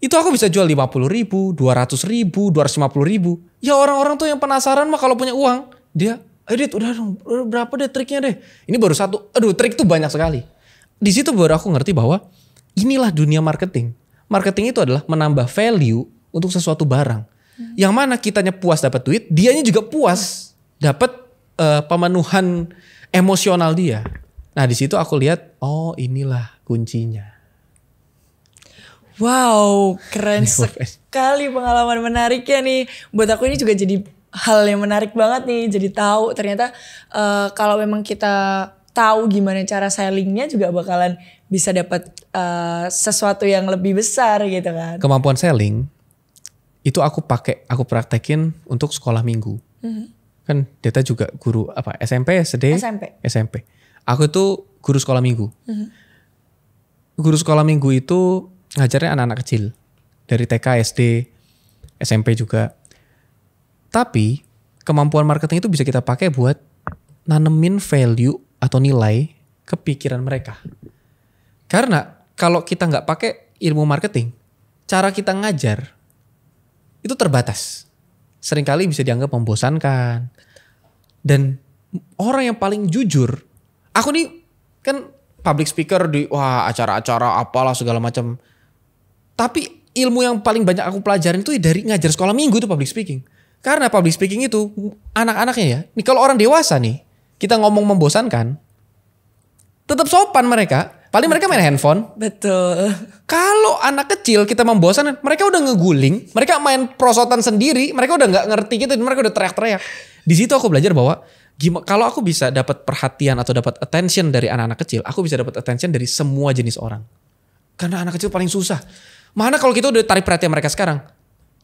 Itu aku bisa jual lima puluh ribu, dua ratus ribu, dua ratus lima puluh ribu. Ya orang-orang tuh yang penasaran mah kalau punya uang, dia, eh udah dong, berapa deh triknya deh. Ini baru satu, aduh trik tuh banyak sekali. Di situ baru aku ngerti bahwa inilah dunia marketing. Marketing itu adalah menambah value untuk sesuatu barang Hmm. Yang mana kitanya puas dapat duit, dianya juga puas dapat uh, eh, pemenuhan emosional dia. Nah, di situ aku lihat, oh inilah kuncinya. Wow, keren sekali pengalaman menariknya nih. Buat aku ini juga jadi hal yang menarik banget nih. Jadi tahu ternyata uh, kalau memang kita tahu gimana cara sellingnya juga bakalan bisa dapat uh, sesuatu yang lebih besar gitu kan. Kemampuan selling itu aku pakai aku praktekin untuk sekolah minggu mm-hmm. kan data juga guru apa SMP SD SMP SMP aku itu guru sekolah minggu mm-hmm. guru sekolah minggu itu ngajarnya anak-anak kecil dari TK SD SMP juga tapi kemampuan marketing itu bisa kita pakai buat nanemin value atau nilai kepikiran mereka karena kalau kita nggak pakai ilmu marketing cara kita ngajar itu terbatas. Seringkali bisa dianggap membosankan. Dan orang yang paling jujur, aku nih kan public speaker di wah acara-acara apalah segala macam. Tapi ilmu yang paling banyak aku pelajarin itu dari ngajar sekolah minggu itu public speaking. Karena public speaking itu anak-anaknya ya. Nih kalau orang dewasa nih, kita ngomong membosankan, tetap sopan mereka. Paling mereka main handphone. Betul. Kalau anak kecil kita membosan mereka udah ngeguling, mereka main prosotan sendiri, mereka udah nggak ngerti gitu, mereka udah teriak-teriak. Di situ aku belajar bahwa gimana kalau aku bisa dapat perhatian atau dapat attention dari anak-anak kecil, aku bisa dapat attention dari semua jenis orang. Karena anak kecil paling susah. Mana kalau kita udah tarik perhatian mereka sekarang?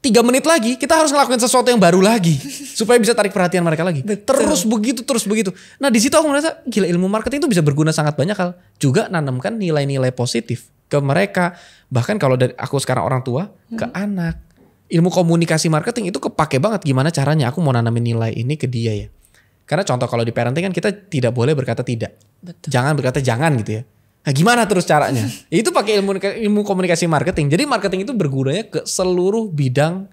tiga menit lagi kita harus ngelakuin sesuatu yang baru lagi supaya bisa tarik perhatian mereka lagi Betul. terus begitu terus begitu nah di situ aku merasa gila ilmu marketing itu bisa berguna sangat banyak hal juga nanamkan nilai-nilai positif ke mereka bahkan kalau dari aku sekarang orang tua hmm. ke anak ilmu komunikasi marketing itu kepake banget gimana caranya aku mau nanamin nilai ini ke dia ya karena contoh kalau di parenting kan kita tidak boleh berkata tidak Betul. jangan berkata jangan gitu ya Nah, gimana terus caranya? itu pakai ilmu ilmu komunikasi marketing. Jadi marketing itu bergunanya ke seluruh bidang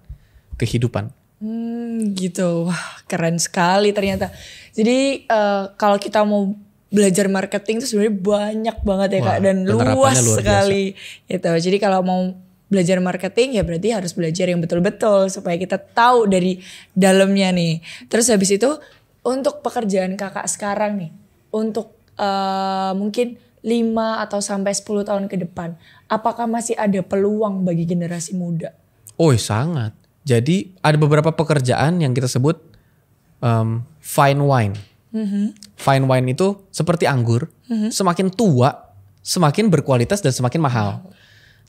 kehidupan. Hmm, gitu. Wah, keren sekali ternyata. Jadi uh, kalau kita mau belajar marketing itu sebenarnya banyak banget ya Wah, Kak dan luas sekali gitu. Jadi kalau mau belajar marketing ya berarti harus belajar yang betul-betul supaya kita tahu dari dalamnya nih. Terus habis itu untuk pekerjaan Kakak sekarang nih, untuk uh, mungkin 5 atau sampai 10 tahun ke depan, apakah masih ada peluang bagi generasi muda? Oh, sangat. Jadi ada beberapa pekerjaan yang kita sebut um, fine wine. Mm -hmm. Fine wine itu seperti anggur, mm -hmm. semakin tua, semakin berkualitas dan semakin mahal.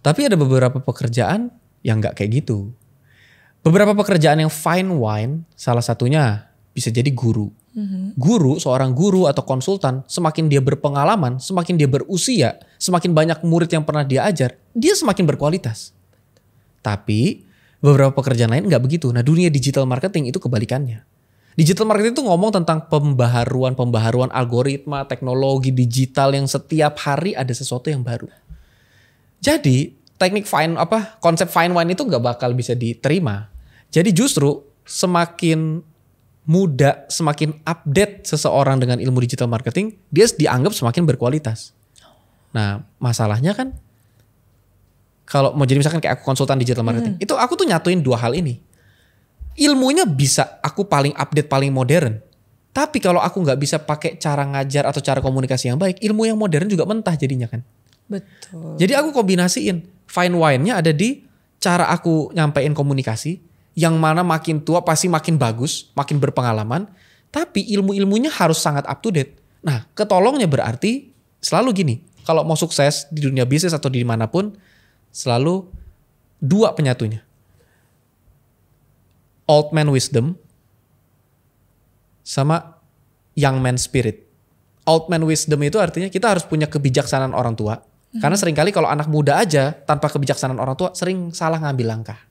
Tapi ada beberapa pekerjaan yang nggak kayak gitu. Beberapa pekerjaan yang fine wine, salah satunya bisa jadi guru. Guru, seorang guru atau konsultan, semakin dia berpengalaman, semakin dia berusia, semakin banyak murid yang pernah dia ajar, dia semakin berkualitas. Tapi beberapa pekerjaan lain nggak begitu. Nah dunia digital marketing itu kebalikannya. Digital marketing itu ngomong tentang pembaharuan-pembaharuan algoritma, teknologi digital yang setiap hari ada sesuatu yang baru. Jadi teknik fine apa konsep fine wine itu nggak bakal bisa diterima. Jadi justru semakin muda, semakin update seseorang dengan ilmu digital marketing, dia dianggap semakin berkualitas. Nah, masalahnya kan kalau mau jadi misalkan kayak aku konsultan digital marketing, hmm. itu aku tuh nyatuin dua hal ini. Ilmunya bisa aku paling update, paling modern. Tapi kalau aku nggak bisa pakai cara ngajar atau cara komunikasi yang baik, ilmu yang modern juga mentah jadinya kan. Betul. Jadi aku kombinasiin fine wine-nya ada di cara aku nyampein komunikasi, yang mana makin tua pasti makin bagus, makin berpengalaman, tapi ilmu-ilmunya harus sangat up to date. Nah, ketolongnya berarti selalu gini, kalau mau sukses di dunia bisnis atau di manapun, selalu dua penyatunya. Old man wisdom sama young man spirit. Old man wisdom itu artinya kita harus punya kebijaksanaan orang tua. Hmm. Karena seringkali kalau anak muda aja tanpa kebijaksanaan orang tua sering salah ngambil langkah.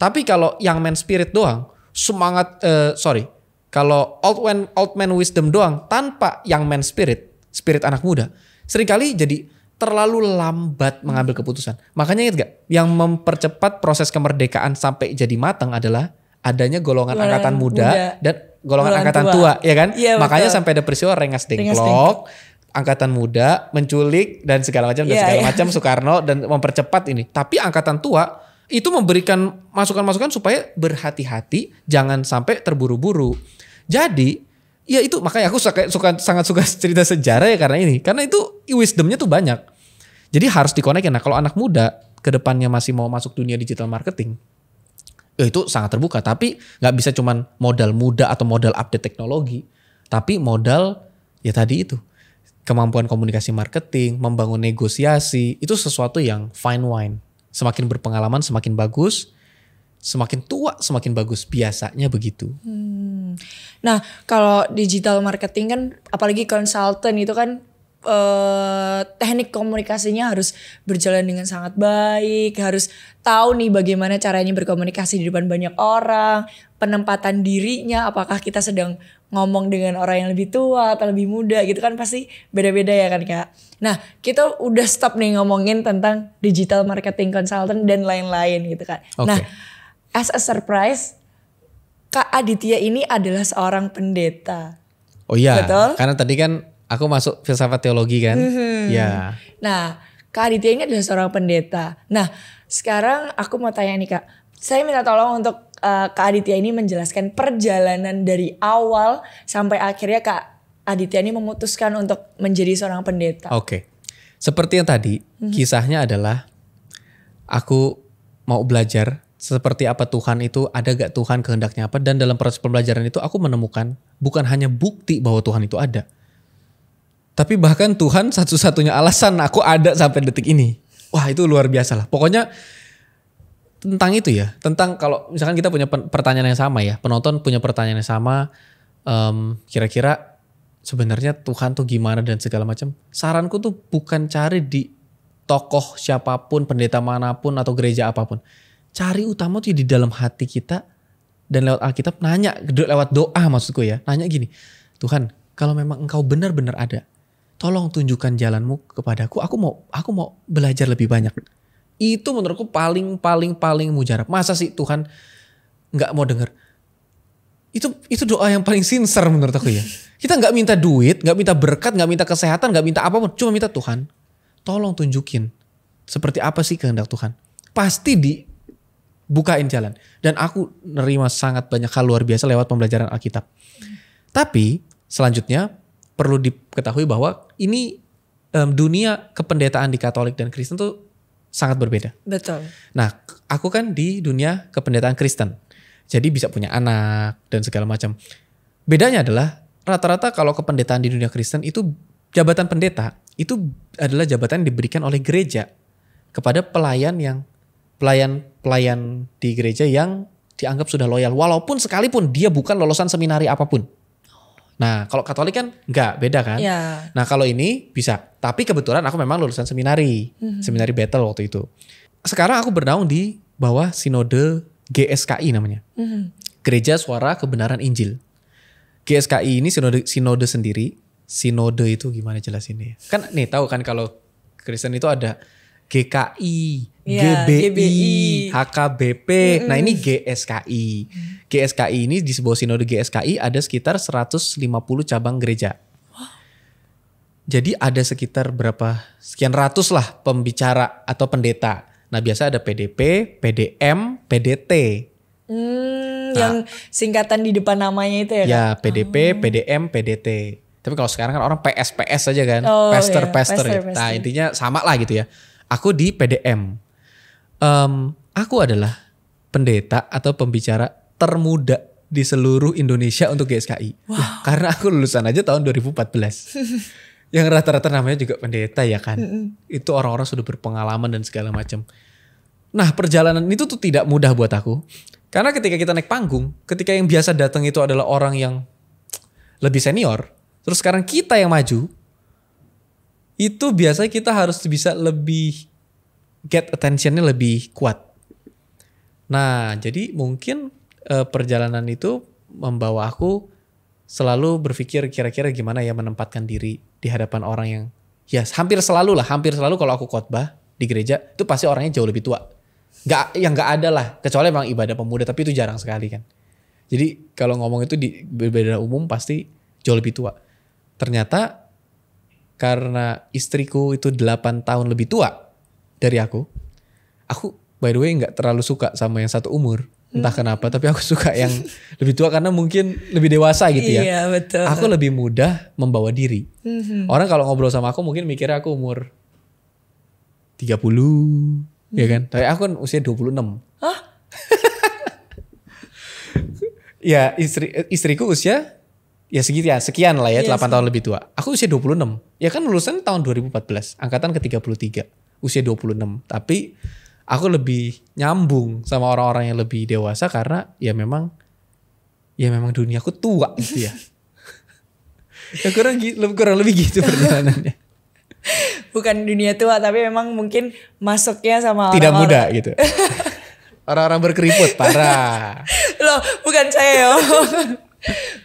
Tapi kalau yang man spirit doang, semangat uh, sorry, kalau old man old man wisdom doang tanpa yang man spirit, spirit anak muda, seringkali jadi terlalu lambat mengambil keputusan. Makanya ingat gak, yang mempercepat proses kemerdekaan sampai jadi matang adalah adanya golongan, angkatan muda, muda dan golongan, golongan angkatan tua, tua ya kan? Ya, Makanya betul. sampai ada peristiwa rengas rengas dengklok angkatan muda menculik dan segala macam yeah, dan iya, segala yeah. macam Soekarno dan mempercepat ini. Tapi angkatan tua itu memberikan masukan-masukan supaya berhati-hati jangan sampai terburu-buru. Jadi ya itu makanya aku suka, suka sangat suka cerita sejarah ya karena ini karena itu wisdomnya tuh banyak. Jadi harus dikonekin. Nah kalau anak muda kedepannya masih mau masuk dunia digital marketing, ya itu sangat terbuka. Tapi nggak bisa cuman modal muda atau modal update teknologi, tapi modal ya tadi itu kemampuan komunikasi marketing, membangun negosiasi itu sesuatu yang fine wine. Semakin berpengalaman semakin bagus, semakin tua semakin bagus biasanya begitu. Hmm. Nah, kalau digital marketing kan apalagi konsultan itu kan eh, teknik komunikasinya harus berjalan dengan sangat baik, harus tahu nih bagaimana caranya berkomunikasi di depan banyak orang, penempatan dirinya, apakah kita sedang ngomong dengan orang yang lebih tua atau lebih muda gitu kan pasti beda-beda ya kan kak. Nah kita udah stop nih ngomongin tentang digital marketing consultant dan lain-lain gitu kan. Okay. Nah as a surprise Kak Aditya ini adalah seorang pendeta. Oh iya, Betul? karena tadi kan Aku masuk filsafat teologi kan? Hmm. Ya. Nah, Kak Aditya ini adalah seorang pendeta. Nah, sekarang aku mau tanya nih Kak. Saya minta tolong untuk uh, Kak Aditya ini menjelaskan perjalanan dari awal sampai akhirnya Kak Aditya ini memutuskan untuk menjadi seorang pendeta. Oke. Seperti yang tadi, hmm kisahnya adalah aku mau belajar seperti apa Tuhan itu, ada gak Tuhan kehendaknya apa dan dalam proses pembelajaran itu aku menemukan bukan hanya bukti bahwa Tuhan itu ada, tapi bahkan Tuhan satu-satunya alasan aku ada sampai detik ini. Wah itu luar biasa lah. Pokoknya tentang itu ya. Tentang kalau misalkan kita punya pertanyaan yang sama ya. Penonton punya pertanyaan yang sama. kira kira-kira sebenarnya Tuhan tuh gimana dan segala macam. Saranku tuh bukan cari di tokoh siapapun, pendeta manapun atau gereja apapun. Cari utama tuh ya di dalam hati kita dan lewat Alkitab nanya lewat doa maksudku ya. Nanya gini, Tuhan kalau memang engkau benar-benar ada, tolong tunjukkan jalanmu kepadaku. Aku mau aku mau belajar lebih banyak. Itu menurutku paling paling paling mujarab. Masa sih Tuhan nggak mau dengar Itu itu doa yang paling sincer menurut aku ya. Kita nggak minta duit, nggak minta berkat, nggak minta kesehatan, nggak minta apapun. Cuma minta Tuhan, tolong tunjukin seperti apa sih kehendak Tuhan. Pasti dibukain jalan. Dan aku nerima sangat banyak hal luar biasa lewat pembelajaran Alkitab. Hmm. Tapi selanjutnya perlu diketahui bahwa ini um, dunia kependetaan di Katolik dan Kristen tuh sangat berbeda. Betul. Nah, aku kan di dunia kependetaan Kristen. Jadi bisa punya anak dan segala macam. Bedanya adalah rata-rata kalau kependetaan di dunia Kristen itu jabatan pendeta itu adalah jabatan yang diberikan oleh gereja kepada pelayan yang pelayan pelayan di gereja yang dianggap sudah loyal walaupun sekalipun dia bukan lolosan seminari apapun. Nah, kalau Katolik kan enggak, beda kan? Ya. Nah, kalau ini bisa. Tapi kebetulan aku memang lulusan seminari, mm-hmm. seminari battle waktu itu. Sekarang aku bernaung di bawah sinode GSKI namanya. Mm-hmm. Gereja Suara Kebenaran Injil. GSKI ini sinode sinode sendiri. Sinode itu gimana jelasinnya? Kan nih tahu kan kalau Kristen itu ada GKI, Iya, GBI, GBI, HKBP. Mm -mm. Nah, ini GSKI. GSKI ini di sebuah sinode GSKI ada sekitar 150 cabang gereja. Jadi ada sekitar berapa sekian ratus lah pembicara atau pendeta. Nah, biasa ada PDP, PDM, PDT. Hmm, nah, yang singkatan di depan namanya itu ya? Ya, kan? PDP, oh. PDM, PDT. Tapi kalau sekarang kan orang PSPS PS aja kan, oh, pester, iya. pester, pester, ya. Nah, intinya sama lah gitu ya aku di PDM um, aku adalah pendeta atau pembicara termuda di seluruh Indonesia untuk GSKI. Wow. karena aku lulusan aja tahun 2014. yang rata-rata namanya juga pendeta ya kan. Itu orang-orang sudah berpengalaman dan segala macam. Nah, perjalanan itu tuh tidak mudah buat aku. Karena ketika kita naik panggung, ketika yang biasa datang itu adalah orang yang lebih senior, terus sekarang kita yang maju, itu biasanya kita harus bisa lebih get attentionnya lebih kuat. Nah, jadi mungkin uh, perjalanan itu membawa aku selalu berpikir kira-kira gimana ya menempatkan diri di hadapan orang yang ya hampir selalu lah, hampir selalu kalau aku khotbah di gereja itu pasti orangnya jauh lebih tua. Gak yang gak ada lah, kecuali memang ibadah pemuda tapi itu jarang sekali kan. Jadi kalau ngomong itu di berbeda umum pasti jauh lebih tua. Ternyata karena istriku itu 8 tahun lebih tua dari aku. Aku by the way nggak terlalu suka sama yang satu umur. Entah hmm. kenapa, tapi aku suka yang lebih tua karena mungkin lebih dewasa gitu ya. Iya, betul. Aku lebih mudah membawa diri. Hmm. Orang kalau ngobrol sama aku mungkin mikirnya aku umur 30, ya hmm. ya kan? Tapi aku kan usia 26. Hah? ya, istri istriku usia ya segitu ya, sekian lah ya, yes. Iya, 8 tahun lebih tua. Aku usia 26. Ya kan lulusan tahun 2014, angkatan ke-33 usia 26. Tapi aku lebih nyambung sama orang-orang yang lebih dewasa karena ya memang ya memang dunia aku tua gitu ya. ya kurang, kurang lebih gitu perjalanannya. Bukan dunia tua tapi memang mungkin masuknya sama Tidak orang -orang. muda gitu. orang-orang berkeriput parah. Loh, bukan saya ya.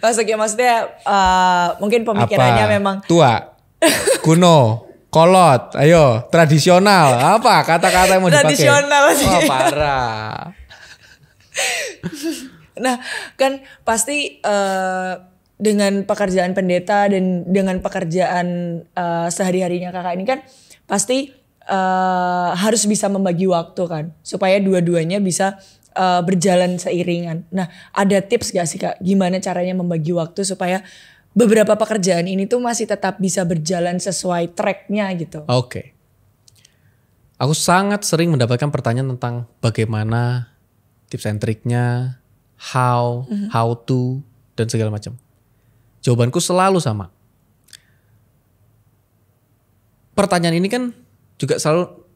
Masuknya maksudnya uh, mungkin pemikirannya Apa? memang tua. Kuno kolot, ayo tradisional apa kata-kata yang mau dipakai? Tradisional oh, sih. Oh, parah. nah kan pasti uh, dengan pekerjaan pendeta dan dengan pekerjaan uh, eh, sehari harinya kakak ini kan pasti uh, harus bisa membagi waktu kan supaya dua-duanya bisa uh, berjalan seiringan. Nah ada tips gak sih kak gimana caranya membagi waktu supaya beberapa pekerjaan ini tuh masih tetap bisa berjalan sesuai tracknya gitu. Oke. Okay. Aku sangat sering mendapatkan pertanyaan tentang bagaimana tips and triknya, how, mm -hmm. how to, dan segala macam. Jawabanku selalu sama. Pertanyaan ini kan juga selalu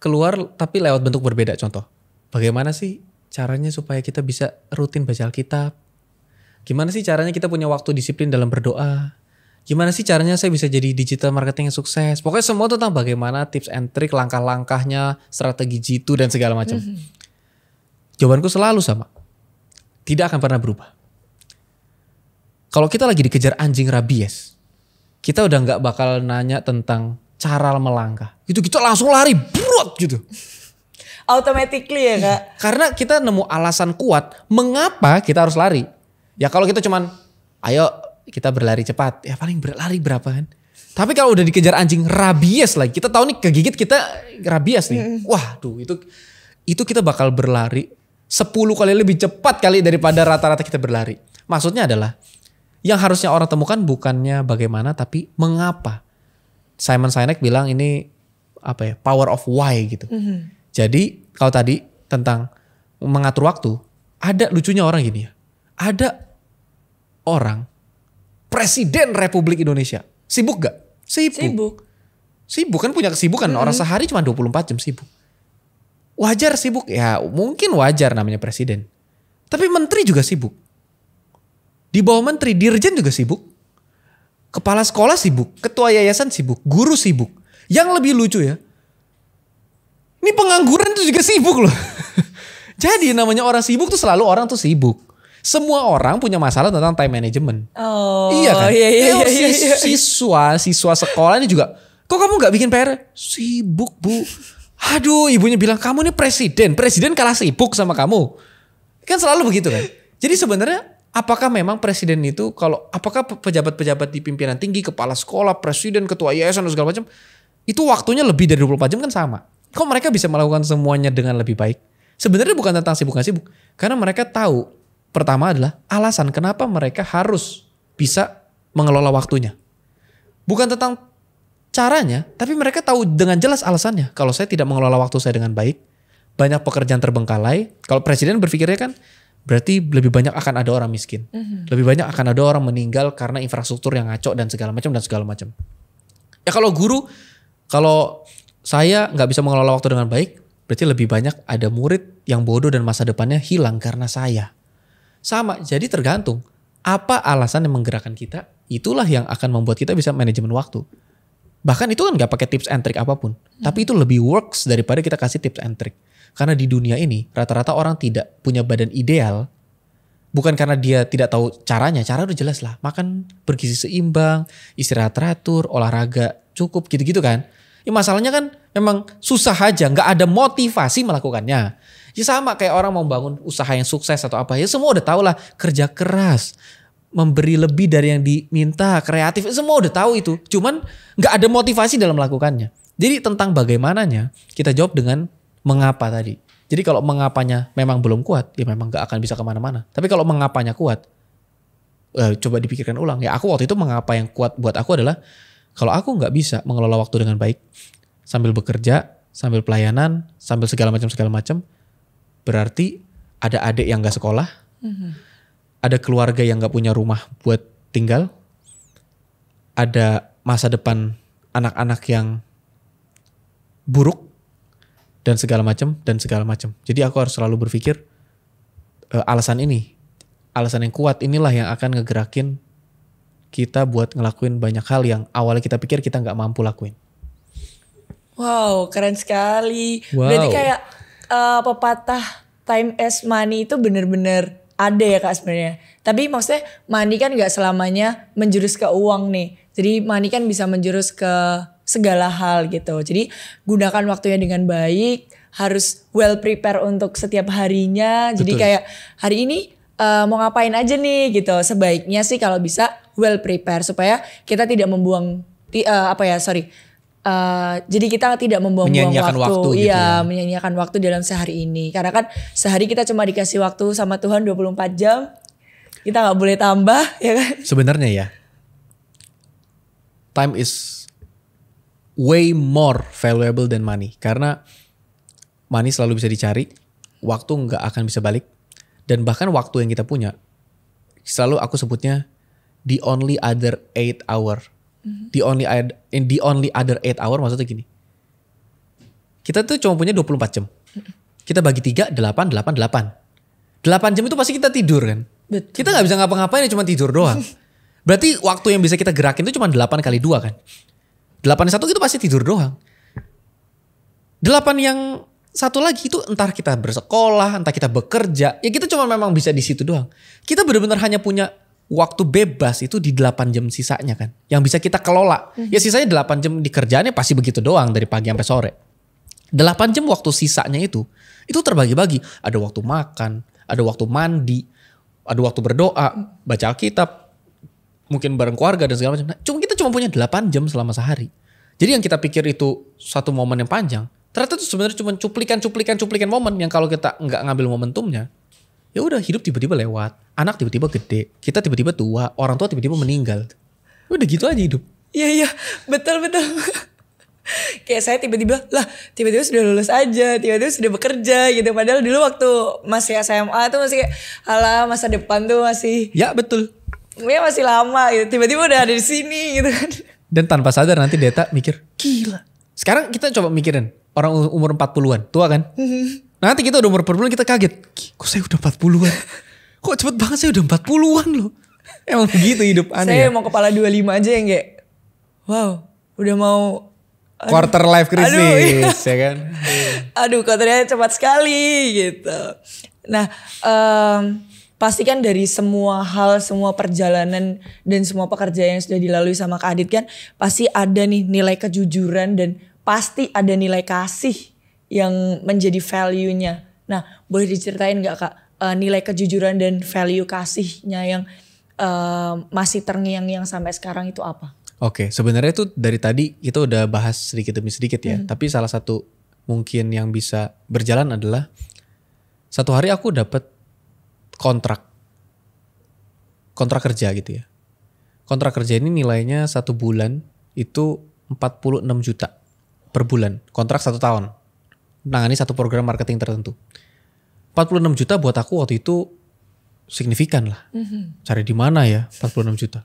keluar tapi lewat bentuk berbeda. Contoh, bagaimana sih caranya supaya kita bisa rutin baca Alkitab, Gimana sih caranya kita punya waktu disiplin dalam berdoa? Gimana sih caranya saya bisa jadi digital marketing yang sukses? Pokoknya semua tentang bagaimana tips and trick, langkah-langkahnya, strategi jitu dan segala macam. Mm-hmm. Jawabanku selalu sama. Tidak akan pernah berubah. Kalau kita lagi dikejar anjing rabies, kita udah nggak bakal nanya tentang cara melangkah. Itu kita langsung lari, brot gitu automatically ya kak. Iya, karena kita nemu alasan kuat mengapa kita harus lari. Ya kalau kita gitu cuman ayo kita berlari cepat, ya paling berlari berapa kan? Tapi kalau udah dikejar anjing rabies lagi, kita tahu nih kegigit kita rabies nih. Mm. Wah, tuh itu itu kita bakal berlari 10 kali lebih cepat kali daripada rata-rata kita berlari. Maksudnya adalah yang harusnya orang temukan bukannya bagaimana tapi mengapa. Simon Sinek bilang ini apa ya power of why gitu. Mm Jadi kalau tadi tentang mengatur waktu, ada lucunya orang gini ya. Ada orang presiden Republik Indonesia. Sibuk gak? Sibuk. Sibuk. Sibuk kan punya kesibukan. -hmm. Orang sehari cuma 24 jam sibuk. Wajar sibuk. Ya mungkin wajar namanya presiden. Tapi menteri juga sibuk. Di bawah menteri, dirjen juga sibuk. Kepala sekolah sibuk. Ketua yayasan sibuk. Guru sibuk. Yang lebih lucu ya. Ini pengangguran itu juga sibuk loh. Jadi namanya orang sibuk tuh selalu orang tuh sibuk. Semua orang punya masalah tentang time management. Oh. Iya kan? Iya, iya, iya, iya, Siswa, siswa sekolah ini juga, kok kamu nggak bikin PR? Sibuk bu. Aduh, ibunya bilang kamu ini presiden, presiden kalah sibuk sama kamu. Kan selalu begitu kan. Jadi sebenarnya apakah memang presiden itu kalau apakah pejabat-pejabat di pimpinan tinggi, kepala sekolah, presiden, ketua yayasan dan segala macam itu waktunya lebih dari 24 jam kan sama. Kok mereka bisa melakukan semuanya dengan lebih baik? Sebenarnya bukan tentang sibuk nggak sibuk, karena mereka tahu pertama adalah alasan kenapa mereka harus bisa mengelola waktunya. Bukan tentang caranya, tapi mereka tahu dengan jelas alasannya. Kalau saya tidak mengelola waktu saya dengan baik, banyak pekerjaan terbengkalai. Kalau presiden berpikirnya kan berarti lebih banyak akan ada orang miskin, mm-hmm. lebih banyak akan ada orang meninggal karena infrastruktur yang ngaco dan segala macam dan segala macam. Ya kalau guru, kalau saya nggak bisa mengelola waktu dengan baik, berarti lebih banyak ada murid yang bodoh dan masa depannya hilang karena saya. Sama, jadi tergantung apa alasan yang menggerakkan kita, itulah yang akan membuat kita bisa manajemen waktu. Bahkan itu kan nggak pakai tips and trick apapun, hmm. tapi itu lebih works daripada kita kasih tips and trick. Karena di dunia ini rata-rata orang tidak punya badan ideal bukan karena dia tidak tahu caranya, cara udah jelas lah. Makan bergizi seimbang, istirahat teratur, olahraga cukup gitu-gitu kan. Ya masalahnya kan memang susah aja, nggak ada motivasi melakukannya. Ya sama kayak orang mau bangun usaha yang sukses atau apa. Ya semua udah tau lah kerja keras. Memberi lebih dari yang diminta, kreatif. Semua udah tahu itu. Cuman nggak ada motivasi dalam melakukannya. Jadi tentang bagaimananya kita jawab dengan mengapa tadi. Jadi kalau mengapanya memang belum kuat, ya memang nggak akan bisa kemana-mana. Tapi kalau mengapanya kuat, eh, coba dipikirkan ulang. Ya aku waktu itu mengapa yang kuat buat aku adalah kalau aku nggak bisa mengelola waktu dengan baik sambil bekerja, sambil pelayanan, sambil segala macam segala macam, berarti ada adik yang gak sekolah, mm-hmm. ada keluarga yang gak punya rumah buat tinggal, ada masa depan anak-anak yang buruk dan segala macam dan segala macam. Jadi aku harus selalu berpikir e, alasan ini, alasan yang kuat inilah yang akan ngegerakin kita buat ngelakuin banyak hal yang awalnya kita pikir kita nggak mampu lakuin. Wow, keren sekali. Wow. Berarti kayak uh, pepatah time as money itu bener-bener ada ya kak sebenarnya. Tapi maksudnya money kan gak selamanya menjurus ke uang nih. Jadi money kan bisa menjurus ke segala hal gitu. Jadi gunakan waktunya dengan baik, harus well prepare untuk setiap harinya. Betul. Jadi kayak hari ini uh, mau ngapain aja nih gitu. Sebaiknya sih kalau bisa well prepare supaya kita tidak membuang uh, apa ya sorry Uh, jadi kita tidak membuang-buang waktu, waktu gitu iya, ya. menyanyiakan waktu dalam sehari ini. Karena kan sehari kita cuma dikasih waktu sama Tuhan 24 jam. Kita nggak boleh tambah, ya kan? Sebenarnya ya. Time is way more valuable than money karena money selalu bisa dicari, waktu nggak akan bisa balik dan bahkan waktu yang kita punya selalu aku sebutnya the only other eight hour Mm-hmm. The only in the only other 8 hour maksudnya gini. Kita tuh cuma punya 24 jam. Mm-hmm. Kita bagi 3 8 8 8. 8 jam itu pasti kita tidur kan. Betul. Kita nggak bisa ngapa-ngapain ya cuma tidur doang. Berarti waktu yang bisa kita gerakin itu cuma 8 kali 2 kan. 8 yang satu itu pasti tidur doang. 8 yang satu lagi itu entar kita bersekolah, entah kita bekerja, ya kita cuma memang bisa di situ doang. Kita benar-benar hanya punya waktu bebas itu di 8 jam sisanya kan. Yang bisa kita kelola. -hmm. Ya sisanya 8 jam di kerjaannya pasti begitu doang dari pagi sampai sore. 8 jam waktu sisanya itu, itu terbagi-bagi. Ada waktu makan, ada waktu mandi, ada waktu berdoa, mhm. baca Alkitab, mungkin bareng keluarga dan segala macam. Nah, cuma kita cuma punya 8 jam selama sehari. Jadi yang kita pikir itu satu momen yang panjang, ternyata itu sebenarnya cuma cuplikan-cuplikan-cuplikan momen yang kalau kita nggak ngambil momentumnya, ya udah hidup tiba-tiba lewat anak tiba-tiba gede kita tiba-tiba tua orang tua tiba-tiba meninggal udah gitu aja hidup iya iya betul betul kayak saya tiba-tiba lah tiba-tiba sudah lulus aja tiba-tiba sudah bekerja gitu padahal dulu waktu masih SMA tuh masih kayak ala masa depan tuh masih ya betul ya masih lama gitu tiba-tiba udah ada di sini gitu kan dan tanpa sadar nanti Deta mikir gila sekarang kita coba mikirin orang umur 40-an tua kan mhm. Nanti kita udah umur 40 kita kaget. Kok saya udah 40-an? Kok cepet banget saya udah 40-an loh. Emang begitu hidup aneh. Saya ya? mau kepala 25 aja yang kayak wow, udah mau aduh, quarter life crisis aduh, iya. ya kan. aduh, ternyata cepat sekali gitu. Nah, um, pastikan dari semua hal, semua perjalanan dan semua pekerjaan yang sudah dilalui sama Kak Adit kan pasti ada nih nilai kejujuran dan pasti ada nilai kasih yang menjadi value-nya. Nah, boleh diceritain nggak kak uh, nilai kejujuran dan value kasihnya yang uh, masih terngiang-ngiang sampai sekarang itu apa? Oke, okay, sebenarnya itu dari tadi kita udah bahas sedikit demi sedikit ya. Hmm. Tapi salah satu mungkin yang bisa berjalan adalah satu hari aku dapat kontrak kontrak kerja gitu ya. Kontrak kerja ini nilainya satu bulan itu 46 juta per bulan. Kontrak satu tahun menangani satu program marketing tertentu. 46 juta buat aku waktu itu signifikan lah. Mm-hmm. Cari di mana ya 46 juta?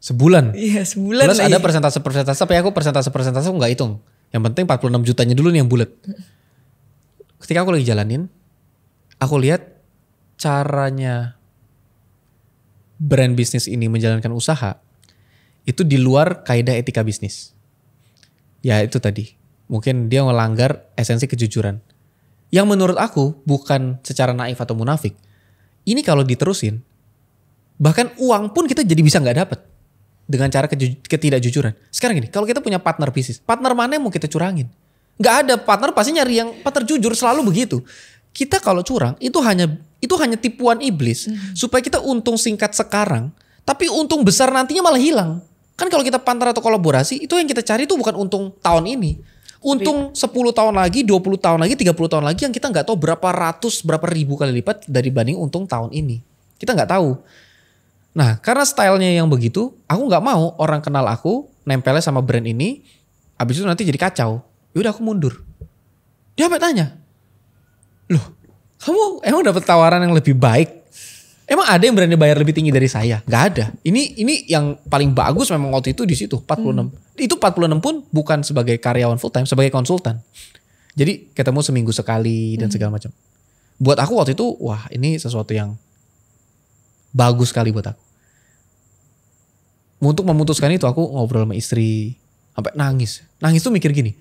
Sebulan. Iya, sebulan. Terus ada persentase-persentase tapi aku persentase-persentase aku nggak hitung. Yang penting 46 jutanya dulu nih yang bulat. Ketika aku lagi jalanin, aku lihat caranya brand bisnis ini menjalankan usaha itu di luar kaidah etika bisnis. Ya itu tadi mungkin dia melanggar esensi kejujuran. Yang menurut aku bukan secara naif atau munafik. Ini kalau diterusin, bahkan uang pun kita jadi bisa nggak dapat dengan cara ketidakjujuran. Sekarang ini kalau kita punya partner bisnis, partner mana yang mau kita curangin? Nggak ada partner pasti nyari yang partner jujur selalu begitu. Kita kalau curang itu hanya itu hanya tipuan iblis hmm. supaya kita untung singkat sekarang, tapi untung besar nantinya malah hilang. Kan kalau kita partner atau kolaborasi, itu yang kita cari itu bukan untung tahun ini, Untung 10 tahun lagi, 20 tahun lagi, 30 tahun lagi yang kita nggak tahu berapa ratus, berapa ribu kali lipat dari banding untung tahun ini. Kita nggak tahu. Nah karena stylenya yang begitu, aku nggak mau orang kenal aku, nempelnya sama brand ini, habis itu nanti jadi kacau. Yaudah aku mundur. Dia apa tanya? Loh, kamu emang dapat tawaran yang lebih baik Emang ada yang berani bayar lebih tinggi dari saya? Gak ada. Ini ini yang paling bagus memang waktu itu di situ 46. Hmm. Itu 46 pun bukan sebagai karyawan full time, sebagai konsultan. Jadi ketemu seminggu sekali dan hmm. segala macam. Buat aku waktu itu wah ini sesuatu yang bagus sekali buat aku. Untuk memutuskan itu aku ngobrol sama istri sampai nangis. Nangis tuh mikir gini,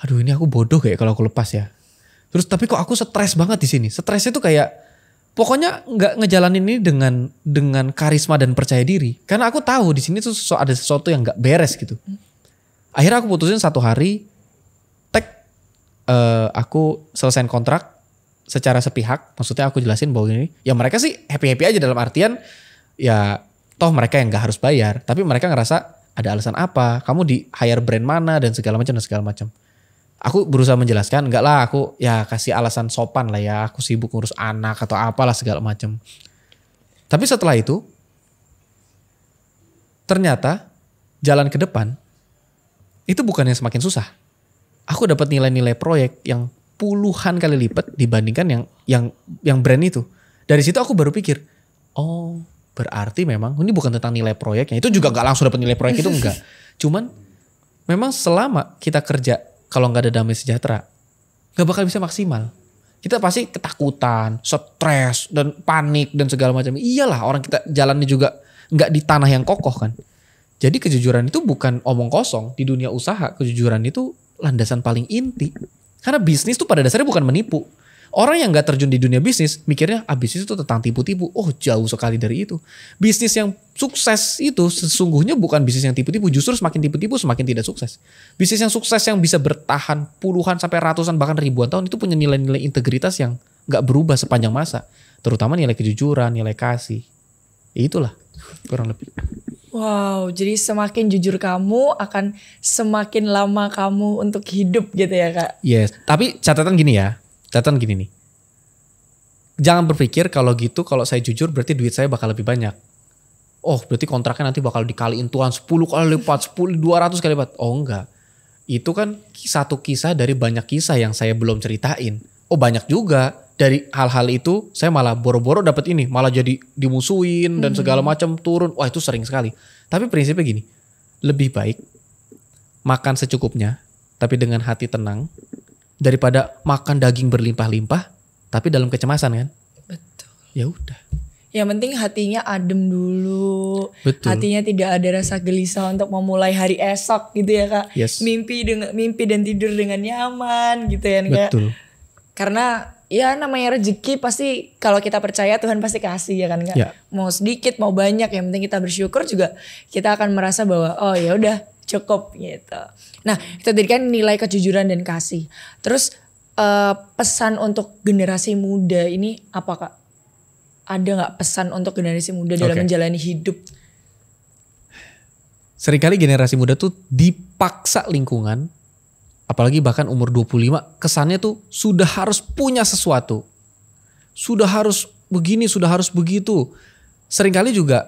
aduh ini aku bodoh kayak kalau aku lepas ya. Terus tapi kok aku stres banget di sini. Stresnya tuh kayak pokoknya nggak ngejalanin ini dengan dengan karisma dan percaya diri karena aku tahu di sini tuh sesuatu, ada sesuatu yang nggak beres gitu akhirnya aku putusin satu hari tek uh, aku selesaiin kontrak secara sepihak maksudnya aku jelasin bahwa ini ya mereka sih happy happy aja dalam artian ya toh mereka yang nggak harus bayar tapi mereka ngerasa ada alasan apa kamu di hire brand mana dan segala macam dan segala macam aku berusaha menjelaskan enggak lah aku ya kasih alasan sopan lah ya aku sibuk ngurus anak atau apalah segala macam tapi setelah itu ternyata jalan ke depan itu bukannya semakin susah aku dapat nilai-nilai proyek yang puluhan kali lipat dibandingkan yang yang yang brand itu dari situ aku baru pikir oh berarti memang ini bukan tentang nilai proyeknya itu juga nggak langsung dapat nilai proyek itu enggak cuman memang selama kita kerja kalau nggak ada damai sejahtera, nggak bakal bisa maksimal. Kita pasti ketakutan, stres, dan panik, dan segala macam. Iyalah orang kita jalannya juga nggak di tanah yang kokoh kan. Jadi kejujuran itu bukan omong kosong. Di dunia usaha kejujuran itu landasan paling inti. Karena bisnis tuh pada dasarnya bukan menipu. Orang yang nggak terjun di dunia bisnis mikirnya ah bisnis itu tentang tipu-tipu. Oh jauh sekali dari itu. Bisnis yang sukses itu sesungguhnya bukan bisnis yang tipu-tipu. Justru semakin tipu-tipu semakin tidak sukses. Bisnis yang sukses yang bisa bertahan puluhan sampai ratusan bahkan ribuan tahun itu punya nilai-nilai integritas yang nggak berubah sepanjang masa. Terutama nilai kejujuran, nilai kasih. Itulah kurang lebih. Wow, jadi semakin jujur kamu akan semakin lama kamu untuk hidup gitu ya kak? Yes, tapi catatan gini ya, Catatan gini nih. Jangan berpikir kalau gitu kalau saya jujur berarti duit saya bakal lebih banyak. Oh berarti kontraknya nanti bakal dikaliin Tuhan 10 kali lipat, 10, 200 kali lipat. Oh enggak. Itu kan satu kisah dari banyak kisah yang saya belum ceritain. Oh banyak juga dari hal-hal itu saya malah boro-boro dapat ini malah jadi dimusuhin dan hmm. segala macam turun wah itu sering sekali tapi prinsipnya gini lebih baik makan secukupnya tapi dengan hati tenang daripada makan daging berlimpah-limpah tapi dalam kecemasan kan betul ya udah yang penting hatinya adem dulu betul. hatinya tidak ada rasa gelisah untuk memulai hari esok gitu ya kak yes. mimpi dengan mimpi dan tidur dengan nyaman gitu ya kak betul karena ya namanya rezeki pasti kalau kita percaya Tuhan pasti kasih ya kan kak ya. mau sedikit mau banyak yang penting kita bersyukur juga kita akan merasa bahwa oh ya udah cukup gitu. Nah itu tadi kan nilai kejujuran dan kasih. Terus uh, pesan untuk generasi muda ini apa kak? Ada nggak pesan untuk generasi muda dalam okay. menjalani hidup? Seringkali generasi muda tuh dipaksa lingkungan, apalagi bahkan umur 25, kesannya tuh sudah harus punya sesuatu. Sudah harus begini, sudah harus begitu. Seringkali juga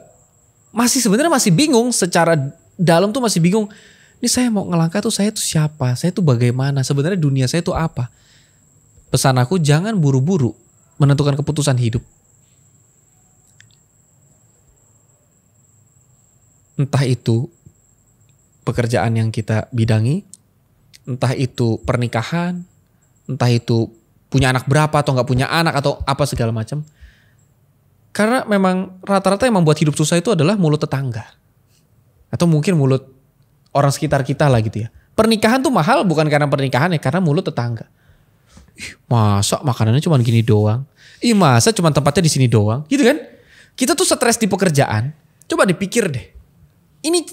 masih sebenarnya masih bingung secara dalam tuh masih bingung. Ini saya mau ngelangkah tuh saya tuh siapa? Saya tuh bagaimana? Sebenarnya dunia saya tuh apa? Pesan aku jangan buru-buru menentukan keputusan hidup. Entah itu pekerjaan yang kita bidangi, entah itu pernikahan, entah itu punya anak berapa atau nggak punya anak atau apa segala macam. Karena memang rata-rata yang membuat hidup susah itu adalah mulut tetangga atau mungkin mulut orang sekitar kita lah gitu ya. Pernikahan tuh mahal bukan karena pernikahan ya, karena mulut tetangga. Ih, masa makanannya cuma gini doang? Ih, masa cuma tempatnya di sini doang? Gitu kan? Kita tuh stres di pekerjaan. Coba dipikir deh. Ini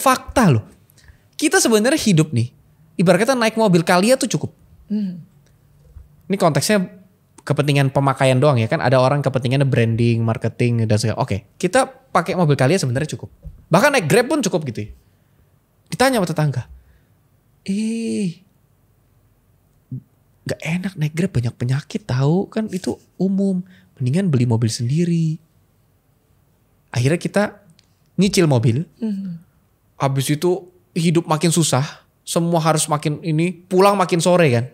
fakta loh. Kita sebenarnya hidup nih. Ibarat kata naik mobil kalian tuh cukup. Hmm. Ini konteksnya kepentingan pemakaian doang ya kan ada orang kepentingannya branding, marketing dan segala. Oke, kita pakai mobil kalian sebenarnya cukup Bahkan naik Grab pun cukup gitu. Ya. Ditanya sama tetangga. Ih, Gak enak naik Grab banyak penyakit tahu kan itu umum. Mendingan beli mobil sendiri. Akhirnya kita nyicil mobil. Mm. Habis itu hidup makin susah. Semua harus makin ini, pulang makin sore kan.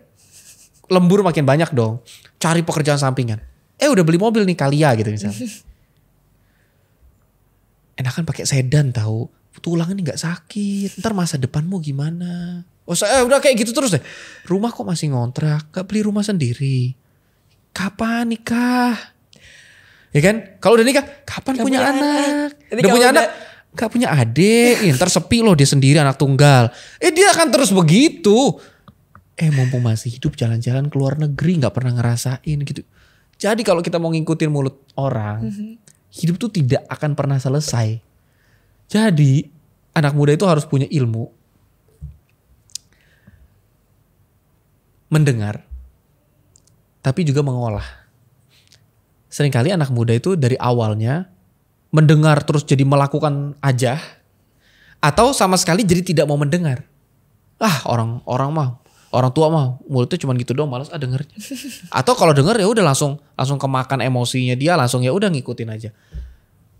Lembur makin banyak dong. Cari pekerjaan sampingan. Eh udah beli mobil nih Kalia gitu misalnya. enakan pakai sedan tahu tulangan ini nggak sakit ntar masa depanmu gimana oh saya eh, udah kayak gitu terus deh rumah kok masih ngontrak gak beli rumah sendiri kapan nikah ya kan kalau udah nikah kapan gak punya, punya anak, anak. udah punya udah... anak gak punya adik ya, ntar sepi loh dia sendiri anak tunggal eh dia akan terus begitu eh mumpung masih hidup jalan-jalan ke luar negeri nggak pernah ngerasain gitu jadi kalau kita mau ngikutin mulut orang mm -hmm hidup tuh tidak akan pernah selesai. Jadi anak muda itu harus punya ilmu mendengar tapi juga mengolah. Seringkali anak muda itu dari awalnya mendengar terus jadi melakukan aja atau sama sekali jadi tidak mau mendengar. Ah, orang-orang mah orang tua mah mulutnya cuma gitu doang malas ah dengernya atau kalau denger ya udah langsung langsung kemakan emosinya dia langsung ya udah ngikutin aja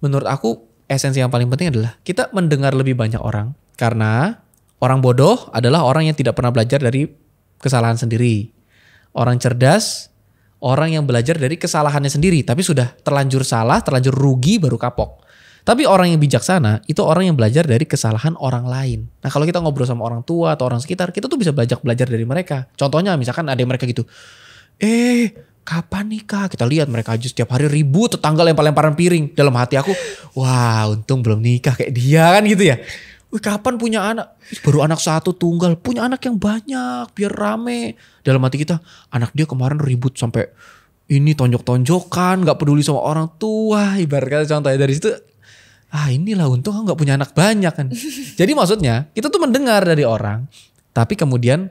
menurut aku esensi yang paling penting adalah kita mendengar lebih banyak orang karena orang bodoh adalah orang yang tidak pernah belajar dari kesalahan sendiri orang cerdas orang yang belajar dari kesalahannya sendiri tapi sudah terlanjur salah terlanjur rugi baru kapok tapi orang yang bijaksana itu orang yang belajar dari kesalahan orang lain. Nah kalau kita ngobrol sama orang tua atau orang sekitar, kita tuh bisa belajar belajar dari mereka. Contohnya misalkan ada yang mereka gitu, eh kapan nikah? Kita lihat mereka aja setiap hari ribut tetangga lempar-lemparan piring. Dalam hati aku, wah untung belum nikah kayak dia kan gitu ya. Wih kapan punya anak? Baru anak satu tunggal, punya anak yang banyak biar rame. Dalam hati kita, anak dia kemarin ribut sampai ini tonjok-tonjokan, gak peduli sama orang tua. Ibarat kata contohnya dari situ ah inilah untung aku nggak punya anak banyak kan. Jadi maksudnya kita tuh mendengar dari orang, tapi kemudian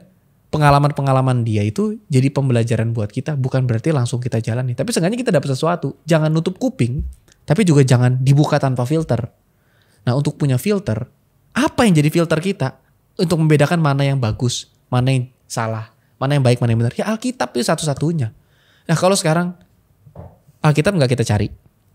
pengalaman-pengalaman dia itu jadi pembelajaran buat kita. Bukan berarti langsung kita jalani, tapi seenggaknya kita dapat sesuatu. Jangan nutup kuping, tapi juga jangan dibuka tanpa filter. Nah untuk punya filter, apa yang jadi filter kita untuk membedakan mana yang bagus, mana yang salah, mana yang baik, mana yang benar. Ya Alkitab itu satu-satunya. Nah kalau sekarang Alkitab nggak kita cari,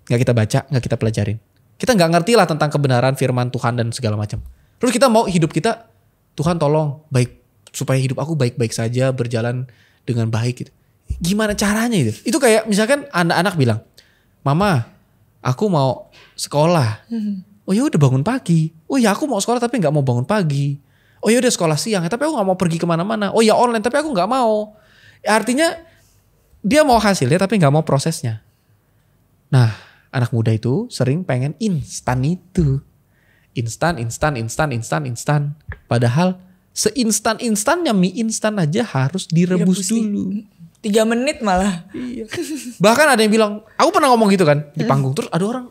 nggak kita baca, nggak kita pelajarin kita nggak ngerti lah tentang kebenaran firman Tuhan dan segala macam. Terus kita mau hidup kita, Tuhan tolong baik supaya hidup aku baik-baik saja, berjalan dengan baik gitu. Gimana caranya itu? Itu kayak misalkan anak-anak bilang, "Mama, aku mau sekolah." Hmm. Oh ya udah bangun pagi. Oh ya aku mau sekolah tapi nggak mau bangun pagi. Oh ya udah sekolah siang tapi aku nggak mau pergi kemana-mana. Oh ya online tapi aku nggak mau. Artinya dia mau hasilnya tapi nggak mau prosesnya. Nah anak muda itu sering pengen instan itu. Instan, instan, instan, instan, instan. Padahal seinstan-instannya mie instan aja harus direbus, dulu. Tiga menit malah. Iya. Bahkan ada yang bilang, aku pernah ngomong gitu kan di hmm. panggung. Terus ada orang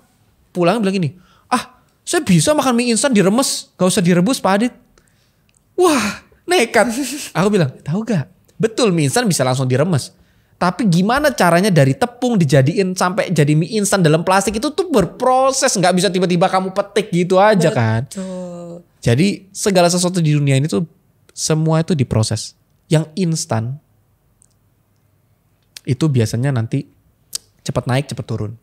pulang bilang gini, ah saya bisa makan mie instan diremes, gak usah direbus Pak Adit. Wah nekat. Aku bilang, tahu gak? Betul mie instan bisa langsung diremes. Tapi gimana caranya dari tepung dijadiin sampai jadi mie instan dalam plastik itu tuh berproses, nggak bisa tiba-tiba kamu petik gitu aja Betul. kan. Jadi segala sesuatu di dunia ini tuh semua itu diproses. Yang instan itu biasanya nanti cepat naik cepat turun.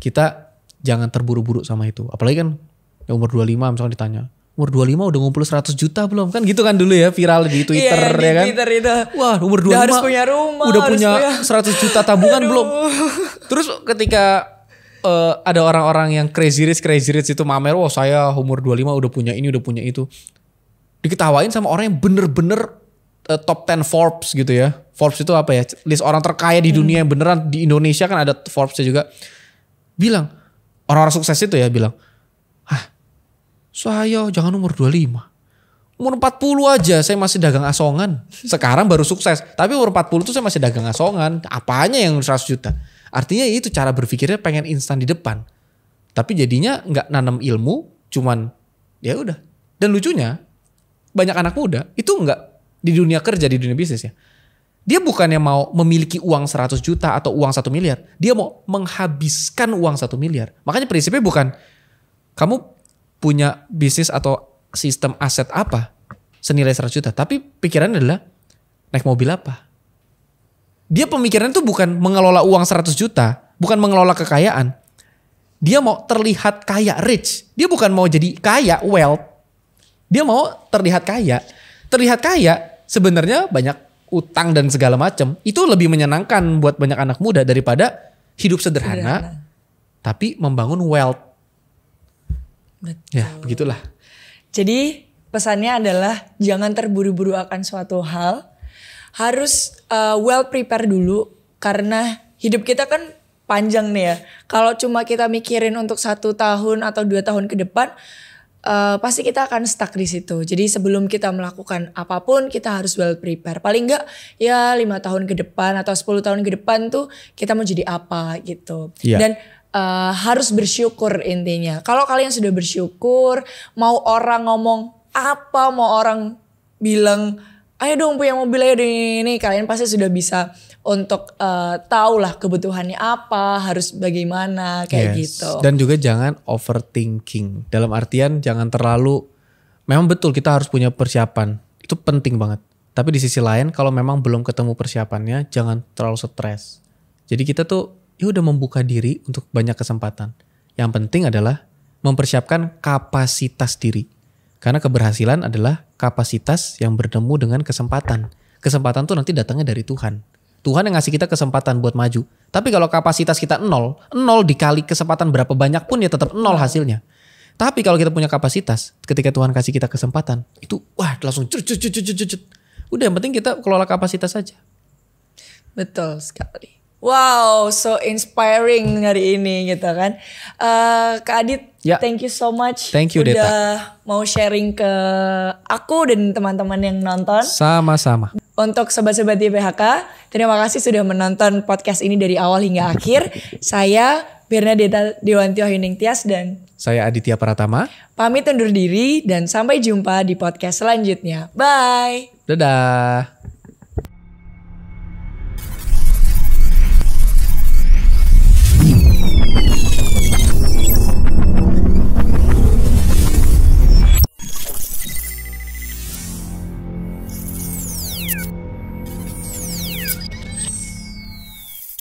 Kita jangan terburu-buru sama itu. Apalagi kan yang umur 25 misalnya ditanya, umur 25 udah ngumpul 100 juta belum kan gitu kan dulu ya viral di iya, Twitter yeah, ya kan Twitter itu. wah umur 25 udah harus punya rumah udah punya, punya 100 juta tabungan belum terus ketika uh, ada orang-orang yang crazy rich crazy rich itu mamer wah saya umur 25 udah punya ini udah punya itu diketawain sama orang yang bener-bener uh, top 10 Forbes gitu ya Forbes itu apa ya list orang terkaya di hmm. dunia yang beneran di Indonesia kan ada Forbes juga bilang orang-orang sukses itu ya bilang saya jangan umur 25. Umur 40 aja saya masih dagang asongan. Sekarang baru sukses. Tapi umur 40 tuh saya masih dagang asongan. Apanya yang 100 juta. Artinya itu cara berpikirnya pengen instan di depan. Tapi jadinya nggak nanam ilmu, cuman ya udah. Dan lucunya banyak anak muda itu nggak di dunia kerja, di dunia bisnis ya. Dia bukannya mau memiliki uang 100 juta atau uang 1 miliar. Dia mau menghabiskan uang 1 miliar. Makanya prinsipnya bukan kamu punya bisnis atau sistem aset apa senilai 100 juta. Tapi pikirannya adalah naik mobil apa. Dia pemikirannya tuh bukan mengelola uang 100 juta, bukan mengelola kekayaan. Dia mau terlihat kaya, rich. Dia bukan mau jadi kaya, wealth. Dia mau terlihat kaya. Terlihat kaya sebenarnya banyak utang dan segala macam. Itu lebih menyenangkan buat banyak anak muda daripada hidup sederhana, sederhana. tapi membangun wealth Ya, Betul. Ya, begitulah. Jadi pesannya adalah jangan terburu-buru akan suatu hal. Harus uh, well prepare dulu karena hidup kita kan panjang nih ya. Kalau cuma kita mikirin untuk satu tahun atau dua tahun ke depan, uh, pasti kita akan stuck di situ. Jadi sebelum kita melakukan apapun, kita harus well prepare. Paling enggak ya lima tahun ke depan atau 10 tahun ke depan tuh kita mau jadi apa gitu. Yeah. Dan uh, harus bersyukur intinya. Kalau kalian sudah bersyukur, mau orang ngomong apa, mau orang bilang ayo dong punya mobil ayo deh ini kalian pasti sudah bisa untuk uh, eh, tahu lah kebutuhannya apa harus bagaimana kayak yes. gitu dan juga jangan overthinking dalam artian jangan terlalu memang betul kita harus punya persiapan itu penting banget tapi di sisi lain kalau memang belum ketemu persiapannya jangan terlalu stres jadi kita tuh dia udah membuka diri untuk banyak kesempatan. Yang penting adalah mempersiapkan kapasitas diri. Karena keberhasilan adalah kapasitas yang bertemu dengan kesempatan. Kesempatan tuh nanti datangnya dari Tuhan. Tuhan yang ngasih kita kesempatan buat maju. Tapi kalau kapasitas kita nol, nol dikali kesempatan berapa banyak pun ya tetap nol hasilnya. Tapi kalau kita punya kapasitas, ketika Tuhan kasih kita kesempatan, itu wah langsung cut cut cut cut cut. Udah yang penting kita kelola kapasitas saja. Betul sekali. Wow, so inspiring hari ini gitu kan. Uh, Kak Adit, yeah. thank you so much. Thank you udah Deta. mau sharing ke aku dan teman-teman yang nonton. Sama-sama. Untuk sobat-sobat di PHK, terima kasih sudah menonton podcast ini dari awal hingga akhir. Saya Bernadetta Dewantio Hining Tias dan saya Aditya Pratama. Pamit undur diri dan sampai jumpa di podcast selanjutnya. Bye. Dadah.